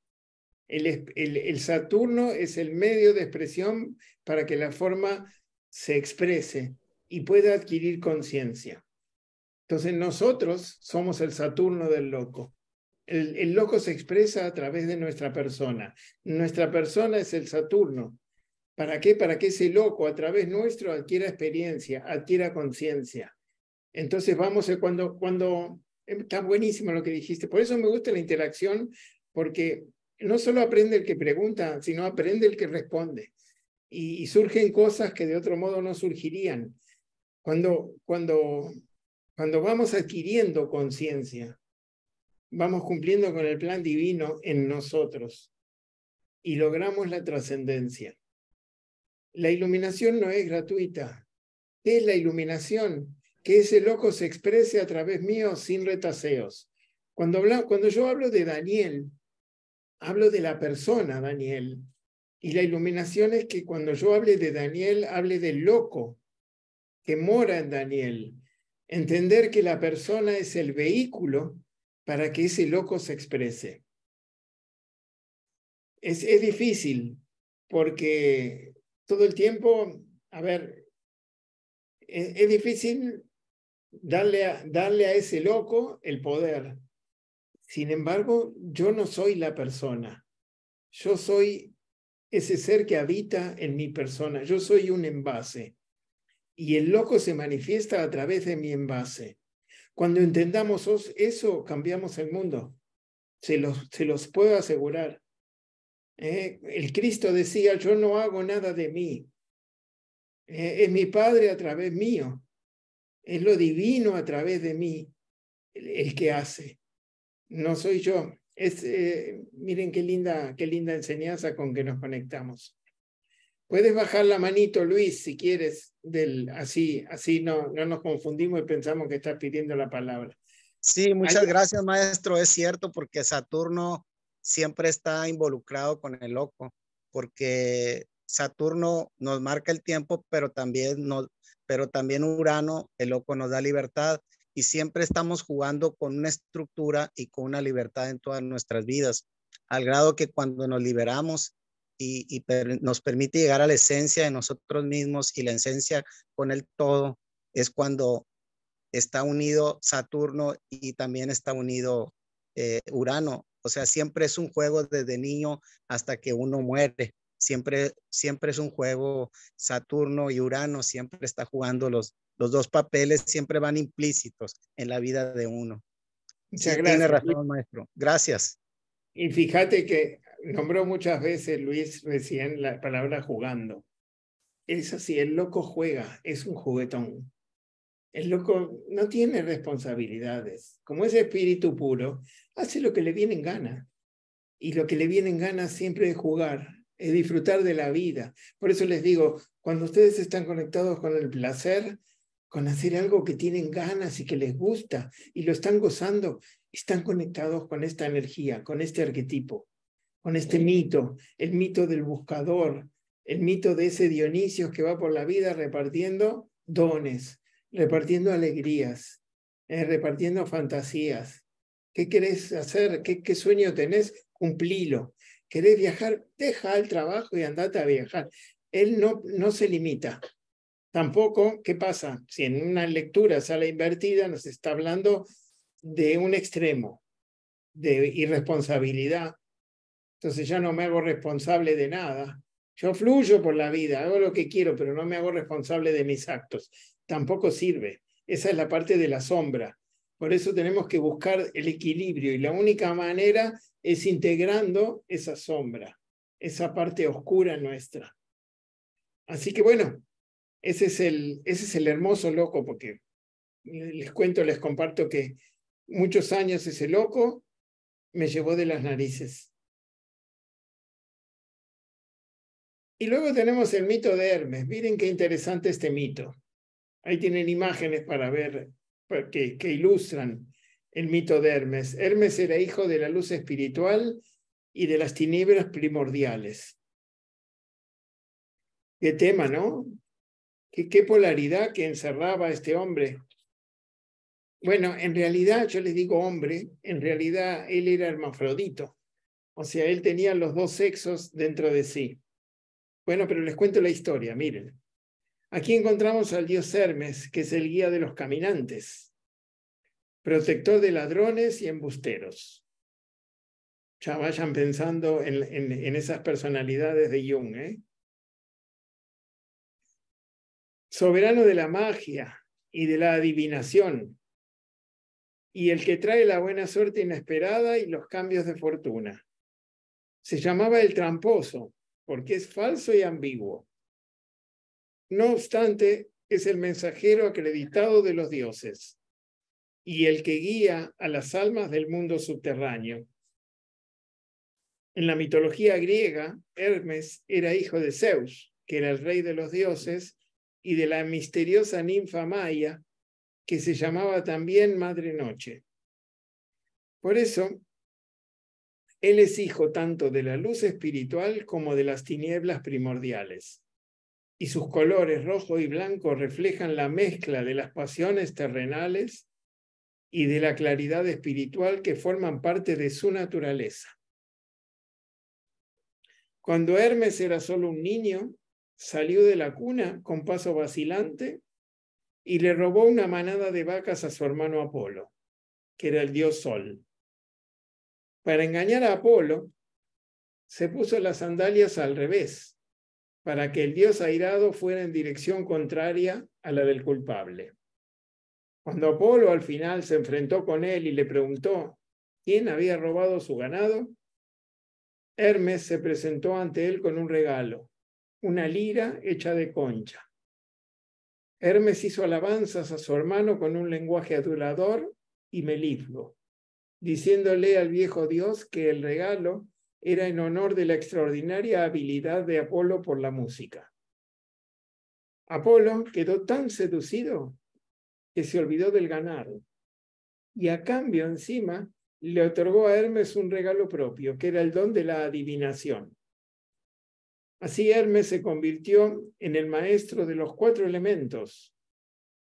El, Saturno es el medio de expresión para que la forma se exprese y pueda adquirir conciencia. Entonces nosotros somos el Saturno del loco. El, loco se expresa a través de nuestra persona. Nuestra persona es el Saturno. ¿Para qué? Para que ese loco a través nuestro adquiera experiencia, adquiera conciencia. Entonces vamos cuando, cuando, eh, está buenísimo lo que dijiste. Por eso me gusta la interacción, porque no solo aprende el que pregunta, sino aprende el que responde. Y, surgen cosas que de otro modo no surgirían. Cuando, cuando, cuando vamos adquiriendo conciencia, vamos cumpliendo con el plan divino en nosotros y logramos la trascendencia. La iluminación no es gratuita. ¿Qué es la iluminación? Que ese loco se exprese a través mío sin retaseos. Cuando, cuando yo hablo de Daniel, hablo de la persona, Daniel. Y la iluminación es que cuando yo hable de Daniel, hable del loco que mora en Daniel. Entender que la persona es el vehículo para que ese loco se exprese. Es, difícil porque todo el tiempo, a ver, e, es, difícil darle darle a ese loco el poder sin embargo, yo no soy la persona. Yo soy ese ser que habita en mi persona. Yo soy un envase. Y el loco se manifiesta a través de mi envase. Cuando entendamos eso, cambiamos el mundo. Se los, puedo asegurar. Eh, el Cristo decía, yo no hago nada de mí. Eh, es mi Padre a través mío. Es lo divino a través de mí el que hace no soy yo. Es, eh, miren qué linda, qué linda enseñanza con que nos conectamos. Puedes bajar la manito, Luis, si quieres, del, así, así no, no nos confundimos y pensamos que estás pidiendo la palabra. Sí, muchas gracias, maestro. Es cierto, porque Saturno siempre está involucrado con el loco, porque Saturno nos marca el tiempo, pero también, pero también Urano, el loco, nos da libertad y siempre estamos jugando con una estructura y con una libertad en todas nuestras vidas, al grado que cuando nos liberamos y, nos permite llegar a la esencia de nosotros mismos y la esencia con el todo, es cuando está unido Saturno y también está unido eh, Urano. O sea, siempre es un juego desde niño hasta que uno muere. Siempre, siempre es un juego Saturno y Urano, siempre está jugando los, los dos papeles siempre van implícitos en la vida de uno. Muchas gracias. Tiene razón, maestro. Gracias. Y fíjate que nombró muchas veces Luis recién la palabra jugando. Es así, el loco juega, es un juguetón. El loco no tiene responsabilidades. Como es espíritu puro, hace lo que le viene en gana. Y lo que le viene en gana siempre es jugar, es disfrutar de la vida. Por eso les digo, cuando ustedes están conectados con el placer, con hacer algo que tienen ganas y que les gusta y lo están gozando, están conectados con esta energía, con este arquetipo, con este mito, el mito del buscador, el mito de ese Dionisio que va por la vida repartiendo dones, repartiendo alegrías, eh, repartiendo fantasías. ¿Qué querés hacer? ¿Qué, sueño tenés? Cumplilo. ¿Querés viajar? Deja el trabajo y andate a viajar. Él no, no se limita Tampoco, ¿qué pasa? Si en una lectura sale invertida nos está hablando de un extremo de irresponsabilidad, entonces ya no me hago responsable de nada. Yo fluyo por la vida, hago lo que quiero, pero no me hago responsable de mis actos. Tampoco sirve. Esa es la parte de la sombra. Por eso tenemos que buscar el equilibrio y la única manera es integrando esa sombra, esa parte oscura nuestra. Así que bueno, ese es el, ese es el hermoso loco, porque les cuento, les comparto que muchos años ese loco me llevó de las narices. Y luego tenemos el mito de Hermes. Miren qué interesante este mito. Ahí tienen imágenes para ver, que, que ilustran el mito de Hermes. Hermes era hijo de la luz espiritual y de las tinieblas primordiales. Qué tema, ¿no? qué polaridad que encerraba este hombre. Bueno, en realidad, yo les digo hombre, en realidad él era hermafrodito, o sea, él tenía los dos sexos dentro de sí. Bueno, pero les cuento la historia, miren. Aquí encontramos al dios Hermes, que es el guía de los caminantes, protector de ladrones y embusteros. Ya vayan pensando en, en esas personalidades de Jung, ¿eh? soberano de la magia y de la adivinación, y el que trae la buena suerte inesperada y los cambios de fortuna. Se llamaba el tramposo, porque es falso y ambiguo. No obstante, es el mensajero acreditado de los dioses y el que guía a las almas del mundo subterráneo. En la mitología griega, Hermes era hijo de Zeus, que era el rey de los dioses y de la misteriosa ninfa Maya, que se llamaba también Madre Noche. Por eso, él es hijo tanto de la luz espiritual como de las tinieblas primordiales, y sus colores rojo y blanco reflejan la mezcla de las pasiones terrenales y de la claridad espiritual que forman parte de su naturaleza. Cuando Hermes era solo un niño, salió de la cuna con paso vacilante y le robó una manada de vacas a su hermano Apolo, que era el dios Sol. Para engañar a Apolo, se puso las sandalias al revés, para que el dios airado fuera en dirección contraria a la del culpable. Cuando Apolo al final se enfrentó con él y le preguntó quién había robado su ganado, Hermes se presentó ante él con un regalo, una lira hecha de concha. Hermes hizo alabanzas a su hermano con un lenguaje adulador y melifluo, diciéndole al viejo dios que el regalo era en honor de la extraordinaria habilidad de Apolo por la música. Apolo quedó tan seducido que se olvidó del ganar y a cambio encima le otorgó a Hermes un regalo propio, que era el don de la adivinación. Así Hermes se convirtió en el maestro de los cuatro elementos,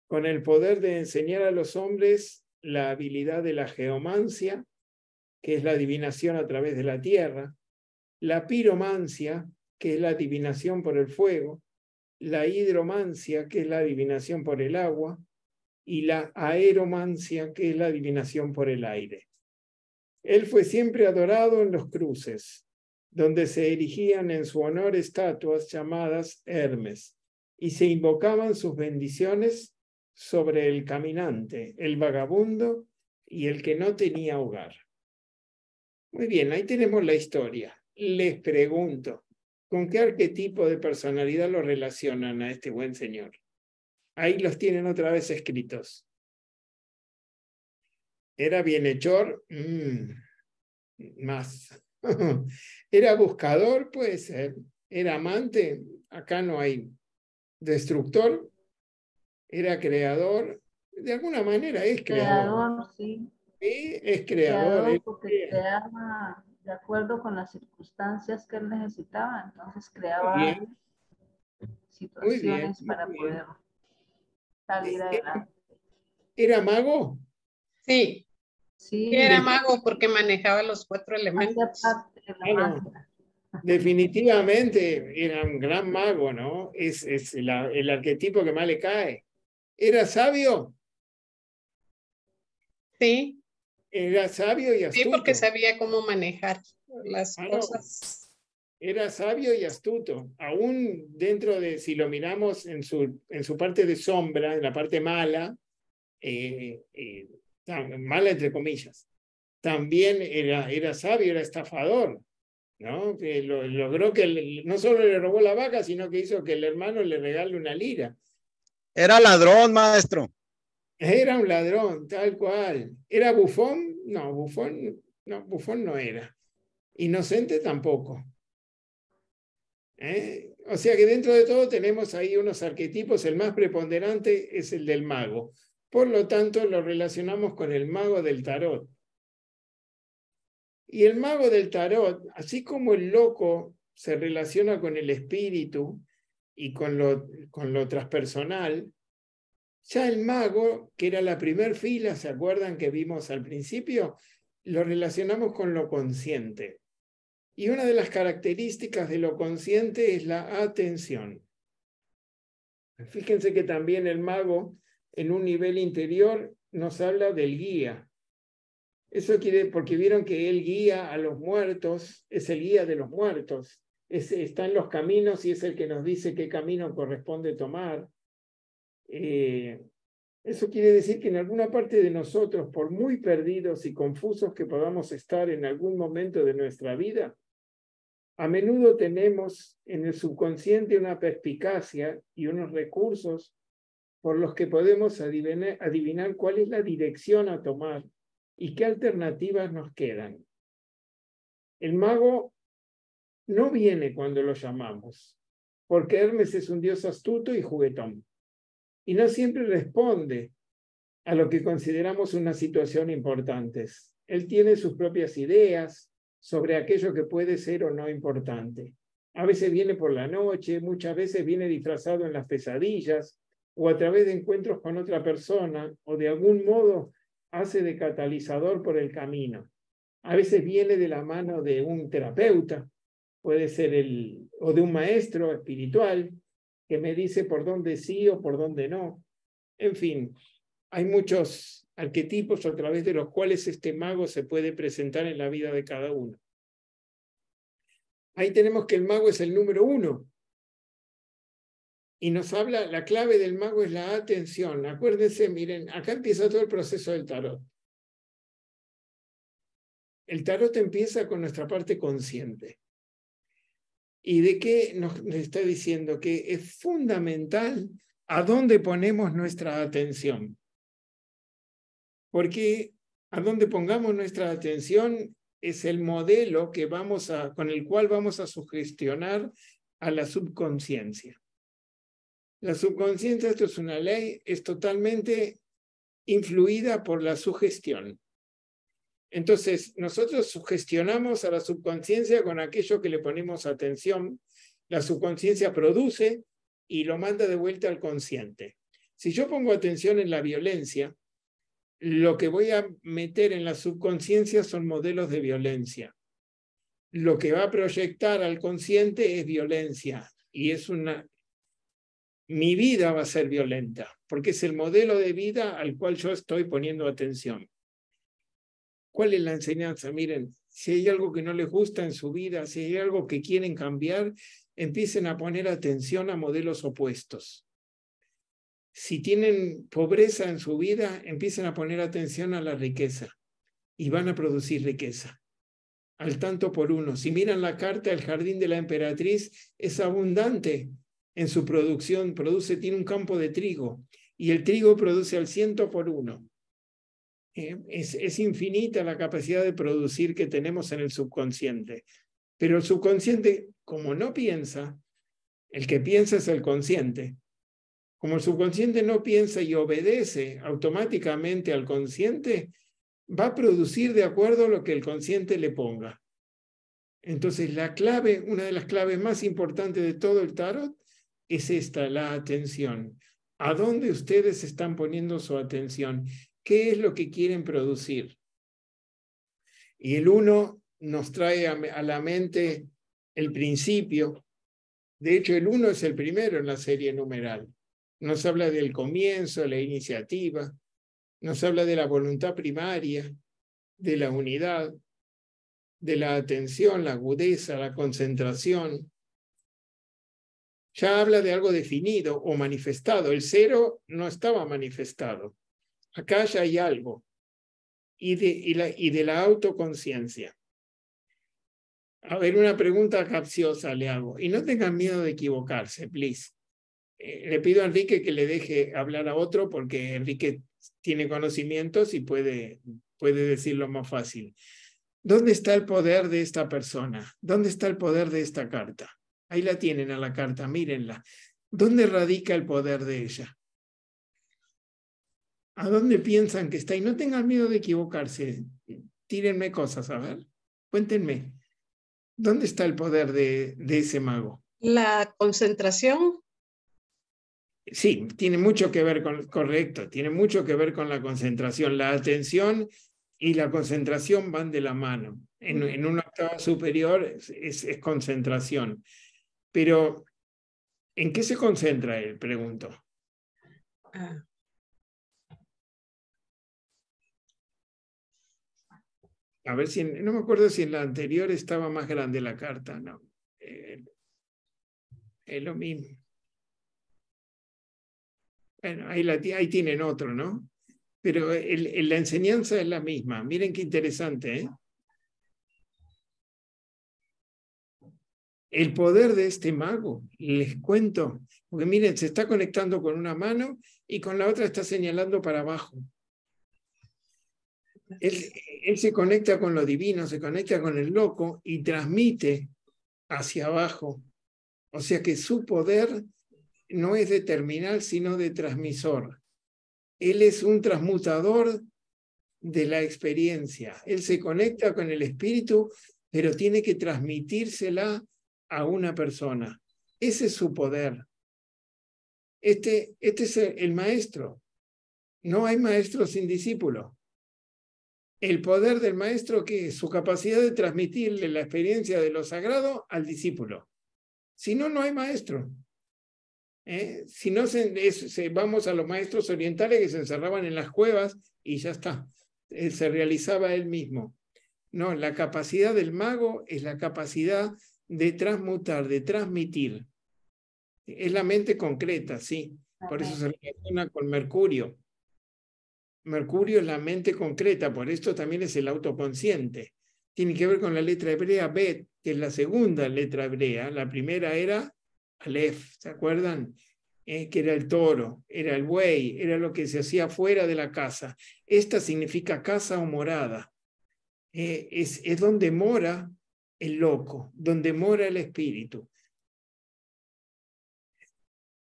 con el poder de enseñar a los hombres la habilidad de la geomancia, que es la adivinación a través de la tierra, la piromancia, que es la adivinación por el fuego, la hidromancia, que es la adivinación por el agua, y la aeromancia, que es la adivinación por el aire. Él fue siempre adorado en los cruces, donde se erigían en su honor estatuas llamadas Hermes, y se invocaban sus bendiciones sobre el caminante, el vagabundo y el que no tenía hogar. Muy bien, ahí tenemos la historia. Les pregunto, ¿con qué arquetipo de personalidad lo relacionan a este buen señor? Ahí los tienen otra vez escritos. Era bienhechor, mm, más. Era buscador, puede ser. Era amante, acá no hay. Destructor, era creador. De alguna manera es creador. sí. sí es creador. de acuerdo con las circunstancias que él necesitaba, entonces creaba situaciones para poder salir adelante. ¿Era mago? Sí. Sí. Era mago porque manejaba los cuatro elementos. definitivamente era un gran mago, ¿no? Es, es el arquetipo que más le cae. ¿Era sabio? Sí. Era sabio y astuto. Sí, porque sabía cómo manejar las cosas. Era sabio y astuto. Aún dentro de, si lo miramos en su, en su parte de sombra, en la parte mala, eh, eh mala entre comillas. También era, era sabio, era estafador, ¿no? Que logró que no solo le robó la vaca, sino que hizo que el hermano le regale una lira. Era ladrón, maestro. Era un ladrón, tal cual. ¿Era bufón? No, bufón no, bufón no era. Inocente tampoco. ¿Eh? O sea que dentro de todo tenemos ahí unos arquetipos. El más preponderante es el del mago. Por lo tanto, lo relacionamos con el mago del tarot. Y el mago del tarot, así como el loco se relaciona con el espíritu y con lo, con lo transpersonal, ya el mago, que era la primer fila, ¿se acuerdan que vimos al principio? Lo relacionamos con lo consciente. Y una de las características de lo consciente es la atención. Fíjense que también el mago en un nivel interior nos habla del guía. Eso quiere, porque vieron que él guía a los muertos, es el guía de los muertos, es, está en los caminos y es el que nos dice qué camino corresponde tomar. Eh, eso quiere decir que en alguna parte de nosotros, por muy perdidos y confusos que podamos estar en algún momento de nuestra vida, a menudo tenemos en el subconsciente una perspicacia y unos recursos por los que podemos adivinar, cuál es la dirección a tomar y qué alternativas nos quedan. El mago no viene cuando lo llamamos, porque Hermes es un dios astuto y juguetón, y no siempre responde a lo que consideramos una situación importante. Él tiene sus propias ideas sobre aquello que puede ser o no importante. A veces viene por la noche, muchas veces viene disfrazado en las pesadillas, o a través de encuentros con otra persona o de algún modo hace de catalizador por el camino. A veces viene de la mano de un terapeuta, puede ser el, o de un maestro espiritual que me dice por dónde sí o por dónde no. En fin, hay muchos arquetipos a través de los cuales este mago se puede presentar en la vida de cada uno. Ahí tenemos que el mago es el número uno, y nos habla, la clave del mago es la atención. Acuérdense, miren, acá empieza todo el proceso del tarot. El tarot empieza con nuestra parte consciente. ¿Y de qué nos está diciendo? Que es fundamental a dónde ponemos nuestra atención. Porque a dónde pongamos nuestra atención es el modelo que vamos a, con el cual vamos a sugestionar a la subconsciencia. La subconsciencia, esto es una ley, es totalmente influida por la sugestión. Entonces, nosotros sugestionamos a la subconsciencia con aquello que le ponemos atención. La subconsciencia produce y lo manda de vuelta al consciente. Si yo pongo atención en la violencia, lo que voy a meter en la subconsciencia son modelos de violencia. Lo que va a proyectar al consciente es violencia y es una, mi vida va a ser violenta, porque es el modelo de vida al cual yo estoy poniendo atención. ¿Cuál es la enseñanza? Miren, si hay algo que no les gusta en su vida, si hay algo que quieren cambiar, empiecen a poner atención a modelos opuestos. Si tienen pobreza en su vida, empiecen a poner atención a la riqueza y van a producir riqueza. Al tanto por uno. Si miran la carta, el jardín de la emperatriz es abundante en su producción, produce, tiene un campo de trigo y el trigo produce al ciento por uno. Eh, es, es infinita la capacidad de producir que tenemos en el subconsciente. Pero el subconsciente, como no piensa, el que piensa es el consciente. Como el subconsciente no piensa y obedece automáticamente al consciente, va a producir de acuerdo a lo que el consciente le ponga. Entonces, la clave, una de las claves más importantes de todo el tarot, es esta, la atención. ¿A dónde ustedes están poniendo su atención? ¿Qué es lo que quieren producir? Y el uno nos trae a, la mente el principio. De hecho, el uno es el primero en la serie numeral. Nos habla del comienzo, la iniciativa, nos habla de la voluntad primaria, de la unidad, de la atención, la agudeza, la concentración, ya habla de algo definido o manifestado. El cero no estaba manifestado. Acá ya hay algo. Y de, la, autoconciencia. A ver, una pregunta capciosa le hago. Y no tengan miedo de equivocarse, please. Eh, le pido a Enrique que le deje hablar a otro porque Enrique tiene conocimientos y puede, puede decirlo más fácil. ¿Dónde está el poder de esta persona? ¿Dónde está el poder de esta carta? Ahí la tienen a la carta, mírenla. ¿Dónde radica el poder de ella? ¿A dónde piensan que está? Y no tengan miedo de equivocarse. Tírenme cosas, a ver. Cuéntenme. ¿Dónde está el poder de, ese mago? La concentración. Sí, tiene mucho que ver con, correcto, tiene mucho que ver con la concentración. La atención y la concentración van de la mano. En, una octava superior es concentración. Pero, ¿en qué se concentra él? Pregunto. Ah. A ver si, no me acuerdo si en la anterior estaba más grande la carta, no. Eh, es lo mismo. Bueno, ahí, la, ahí tienen otro, ¿no? Pero la enseñanza es la misma. Miren qué interesante, ¿eh? el poder de este mago, les cuento, porque miren, se está conectando con una mano y con la otra está señalando para abajo. Él, se conecta con lo divino, se conecta con el loco y transmite hacia abajo. O sea que su poder no es de terminal, sino de transmisor. Él es un transmutador de la experiencia. Él se conecta con el espíritu, pero tiene que transmitírsela a una persona. Ese es su poder. Este, este es el, maestro. No hay maestro sin discípulo. El poder del maestro que es su capacidad de transmitirle la experiencia de lo sagrado al discípulo. Si no, no hay maestro. ¿Eh? Si no, se, vamos a los maestros orientales que se encerraban en las cuevas y ya está. Eh, se realizaba él mismo. No, la capacidad del mago es la capacidad de transmutar, de transmitir. Es la mente concreta, sí. Por eso se relaciona con Mercurio. Mercurio es la mente concreta, por esto también es el autoconsciente. Tiene que ver con la letra hebrea Bet, que es la segunda letra hebrea. La primera era Aleph, ¿se acuerdan? Eh, que era el toro, era el buey, era lo que se hacía fuera de la casa. Esta significa casa o morada. Eh, es, es donde mora el loco, donde mora el espíritu.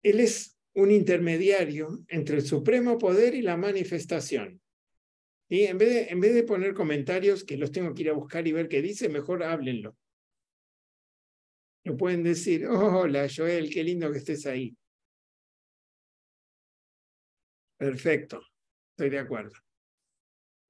Él es un intermediario entre el supremo poder y la manifestación. Y en vez, de, en vez de poner comentarios que los tengo que ir a buscar y ver qué dice, mejor háblenlo. Lo pueden decir, oh, hola Joel, qué lindo que estés ahí. Perfecto, estoy de acuerdo.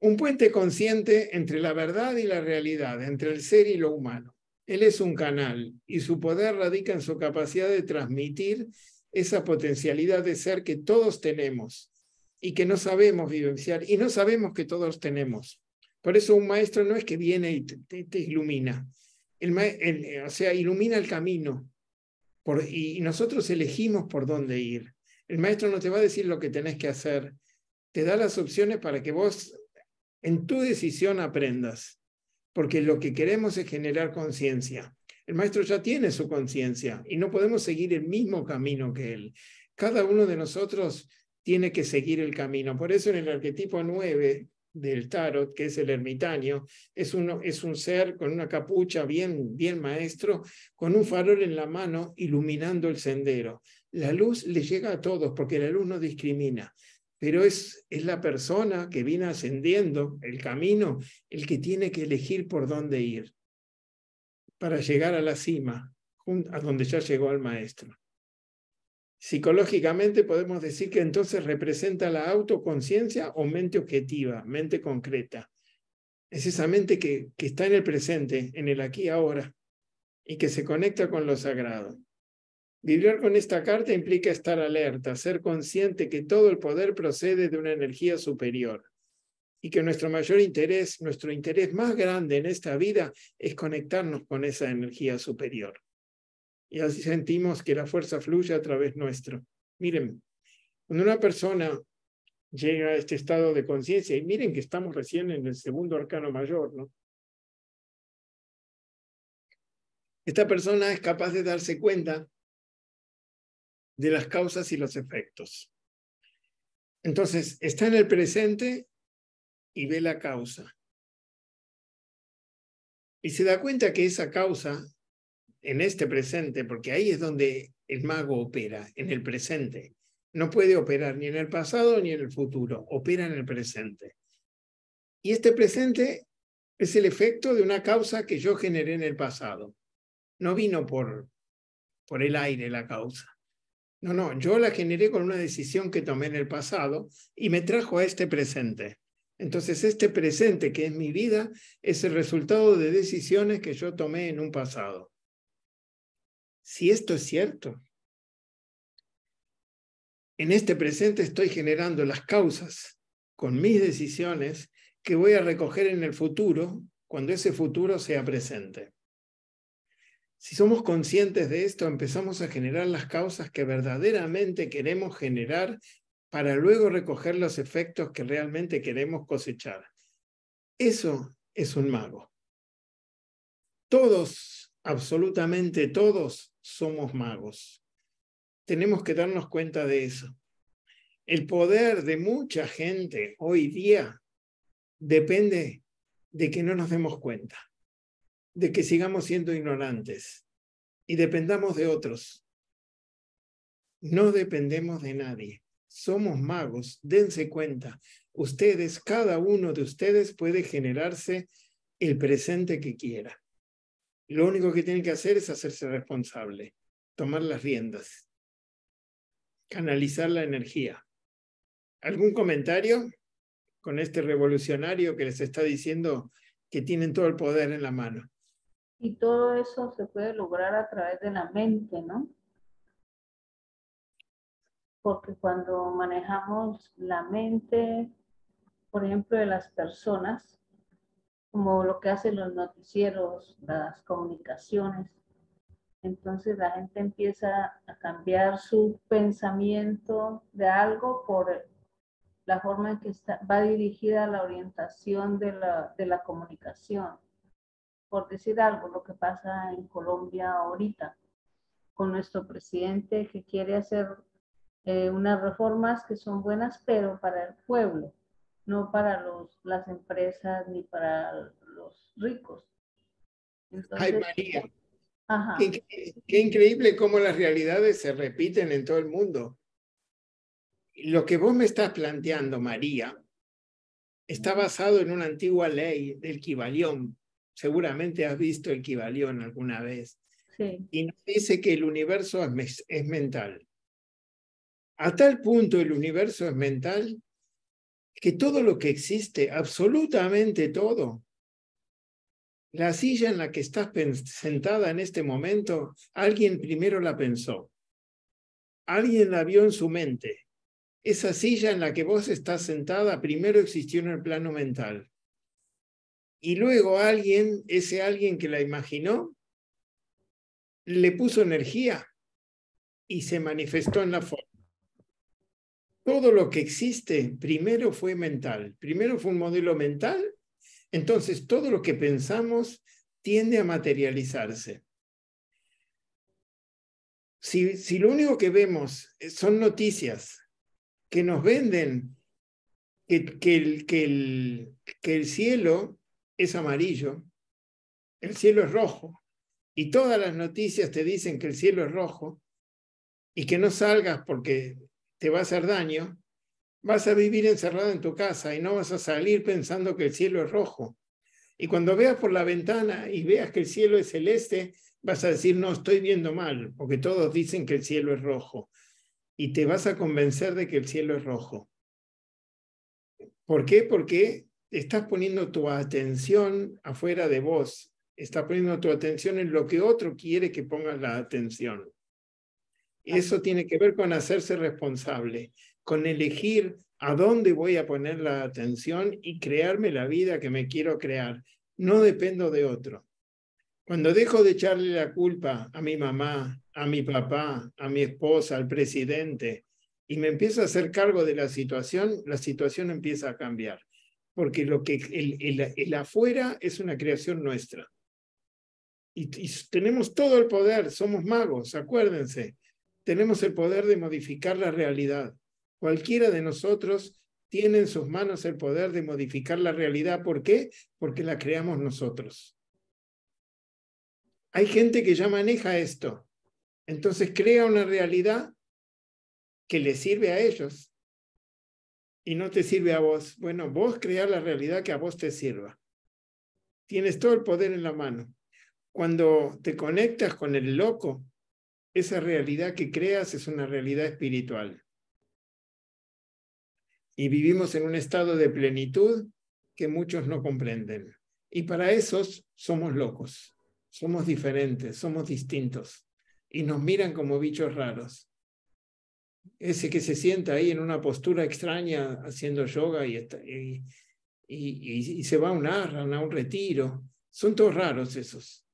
Un puente consciente entre la verdad y la realidad, entre el ser y lo humano. Él es un canal y su poder radica en su capacidad de transmitir esa potencialidad de ser que todos tenemos y que no sabemos vivenciar y no sabemos que todos tenemos. Por eso un maestro no es que viene y te, ilumina, el, o sea, ilumina el camino y nosotros elegimos por dónde ir. El maestro no te va a decir lo que tenés que hacer, te da las opciones para que vos en tu decisión aprendas, porque lo que queremos es generar conciencia. El maestro ya tiene su conciencia y no podemos seguir el mismo camino que él. Cada uno de nosotros tiene que seguir el camino. Por eso en el arquetipo 9 del tarot, que es el ermitaño, es, uno, es un ser con una capucha bien, bien maestro, con un farol en la mano iluminando el sendero. La luz le llega a todos porque la luz no discrimina pero es, la persona que viene ascendiendo el camino, el que tiene que elegir por dónde ir para llegar a la cima, a donde ya llegó el maestro. Psicológicamente podemos decir que entonces representa la autoconciencia o mente objetiva, mente concreta. Es esa mente que, que está en el presente, en el aquí y ahora, y que se conecta con lo sagrado. Vivir con esta carta implica estar alerta, ser consciente que todo el poder procede de una energía superior y que nuestro mayor interés, nuestro interés más grande en esta vida es conectarnos con esa energía superior. Y así sentimos que la fuerza fluye a través nuestro. Miren, cuando una persona llega a este estado de conciencia, y miren que estamos recién en el segundo arcano mayor, ¿no? Esta persona es capaz de darse cuenta de las causas y los efectos. Entonces, está en el presente y ve la causa. Y se da cuenta que esa causa, en este presente, porque ahí es donde el mago opera, en el presente. No puede operar ni en el pasado ni en el futuro, opera en el presente. Y este presente es el efecto de una causa que yo generé en el pasado. No vino por, por el aire la causa. No, no, yo la generé con una decisión que tomé en el pasado y me trajo a este presente. Entonces, este presente que es mi vida es el resultado de decisiones que yo tomé en un pasado. Si esto es cierto, en este presente estoy generando las causas con mis decisiones que voy a recoger en el futuro cuando ese futuro sea presente. Si somos conscientes de esto, empezamos a generar las causas que verdaderamente queremos generar para luego recoger los efectos que realmente queremos cosechar. Eso es un mago. Todos, absolutamente todos, somos magos. Tenemos que darnos cuenta de eso. El poder de mucha gente hoy día depende de que no nos demos cuenta de que sigamos siendo ignorantes y dependamos de otros. No dependemos de nadie. Somos magos, dense cuenta. Ustedes, cada uno de ustedes puede generarse el presente que quiera. Lo único que tienen que hacer es hacerse responsable, tomar las riendas, canalizar la energía. ¿Algún comentario con este revolucionario que les está diciendo que tienen todo el poder en la mano? Y todo eso se puede lograr a través de la mente, ¿no? Porque cuando manejamos la mente, por ejemplo, de las personas, como lo que hacen los noticieros, las comunicaciones, entonces la gente empieza a cambiar su pensamiento de algo por la forma en que va dirigida la orientación de la, de la comunicación por decir algo, lo que pasa en Colombia ahorita, con nuestro presidente que quiere hacer eh, unas reformas que son buenas, pero para el pueblo, no para los, las empresas ni para los ricos. Ay, María. Qué, increíble cómo las realidades se repiten en todo el mundo. Lo que vos me estás planteando, María, está basado en una antigua ley del Kibalión, seguramente has visto el alguna vez. Y nos dice que el universo es, es mental. A tal punto el universo es mental que todo lo que existe, absolutamente todo, la silla en la que estás sentada en este momento, alguien primero la pensó. Alguien la vio en su mente. Esa silla en la que vos estás sentada primero existió en el plano mental y luego alguien, ese alguien que la imaginó, le puso energía y se manifestó en la forma. Todo lo que existe primero fue mental, primero fue un modelo mental, entonces todo lo que pensamos tiende a materializarse. Si, lo único que vemos son noticias que nos venden que, el, que, que el cielo es amarillo, el cielo es rojo, y todas las noticias te dicen que el cielo es rojo, y que no salgas porque te va a hacer daño, vas a vivir encerrado en tu casa y no vas a salir pensando que el cielo es rojo. Y cuando veas por la ventana y veas que el cielo es celeste, vas a decir, no, estoy viendo mal, porque todos dicen que el cielo es rojo. Y te vas a convencer de que el cielo es rojo. ¿Por qué? Porque estás poniendo tu atención afuera de vos, estás poniendo tu atención en lo que otro quiere que pongas la atención. Eso tiene que ver con hacerse responsable, con elegir a dónde voy a poner la atención y crearme la vida que me quiero crear. No dependo de otro. Cuando dejo de echarle la culpa a mi mamá, a mi papá, a mi esposa, al presidente, y me empiezo a hacer cargo de la situación, la situación empieza a cambiar porque lo que el, afuera es una creación nuestra. Y, y, tenemos todo el poder, somos magos, acuérdense, tenemos el poder de modificar la realidad. Cualquiera de nosotros tiene en sus manos el poder de modificar la realidad. ¿Por qué? Porque la creamos nosotros. Hay gente que ya maneja esto. Entonces crea una realidad que le sirve a ellos, y no te sirve a vos. Bueno, vos creas la realidad que a vos te sirva. Tienes todo el poder en la mano. Cuando te conectas con el loco, esa realidad que creas es una realidad espiritual. Y vivimos en un estado de plenitud que muchos no comprenden. Y para esos somos locos, somos diferentes, somos distintos. Y nos miran como bichos raros ese que se sienta ahí en una postura extraña haciendo yoga y, y, se va a un arran, a un retiro. Son todos raros esos.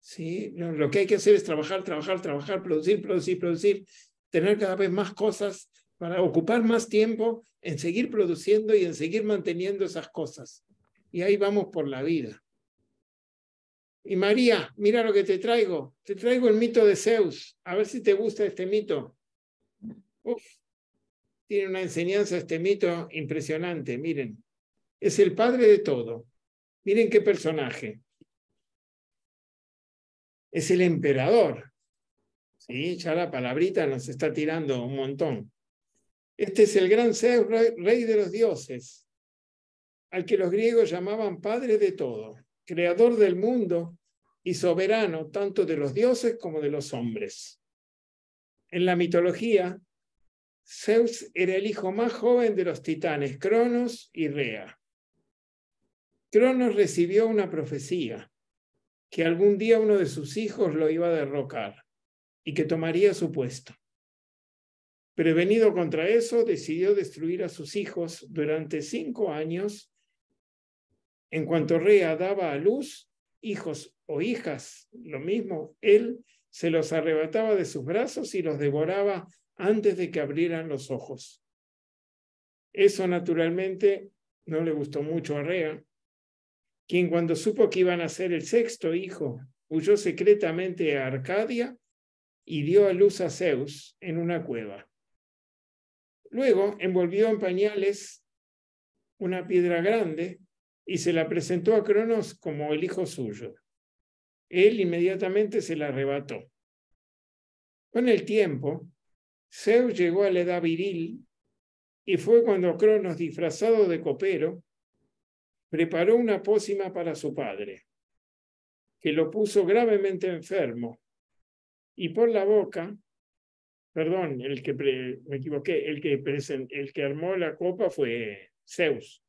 ¿sí? Lo que hay que hacer es trabajar, trabajar, trabajar, producir, producir, producir, tener cada vez más cosas para ocupar más tiempo en seguir produciendo y en seguir manteniendo esas cosas. Y ahí vamos por la vida. Y María, mira lo que te traigo. Te traigo el mito de Zeus. A ver si te gusta este mito tiene una enseñanza este mito impresionante, miren. Es el padre de todo. Miren qué personaje. Es el emperador. ¿Sí? Ya la palabrita nos está tirando un montón. Este es el gran ser rey de los dioses, al que los griegos llamaban padre de todo, creador del mundo y soberano tanto de los dioses como de los hombres. En la mitología, Zeus era el hijo más joven de los titanes, Cronos y Rea. Cronos recibió una profecía, que algún día uno de sus hijos lo iba a derrocar y que tomaría su puesto. Prevenido contra eso, decidió destruir a sus hijos durante cinco años. En cuanto Rea daba a luz, hijos o hijas, lo mismo, él se los arrebataba de sus brazos y los devoraba antes de que abrieran los ojos. Eso naturalmente no le gustó mucho a Rea, quien cuando supo que iban a ser el sexto hijo, huyó secretamente a Arcadia y dio a luz a Zeus en una cueva. Luego envolvió en pañales una piedra grande y se la presentó a Cronos como el hijo suyo. Él inmediatamente se la arrebató. Con el tiempo, Zeus llegó a la edad viril y fue cuando Cronos, disfrazado de copero, preparó una pócima para su padre, que lo puso gravemente enfermo y por la boca, perdón, el que me equivoqué, el que, el que armó la copa fue Zeus.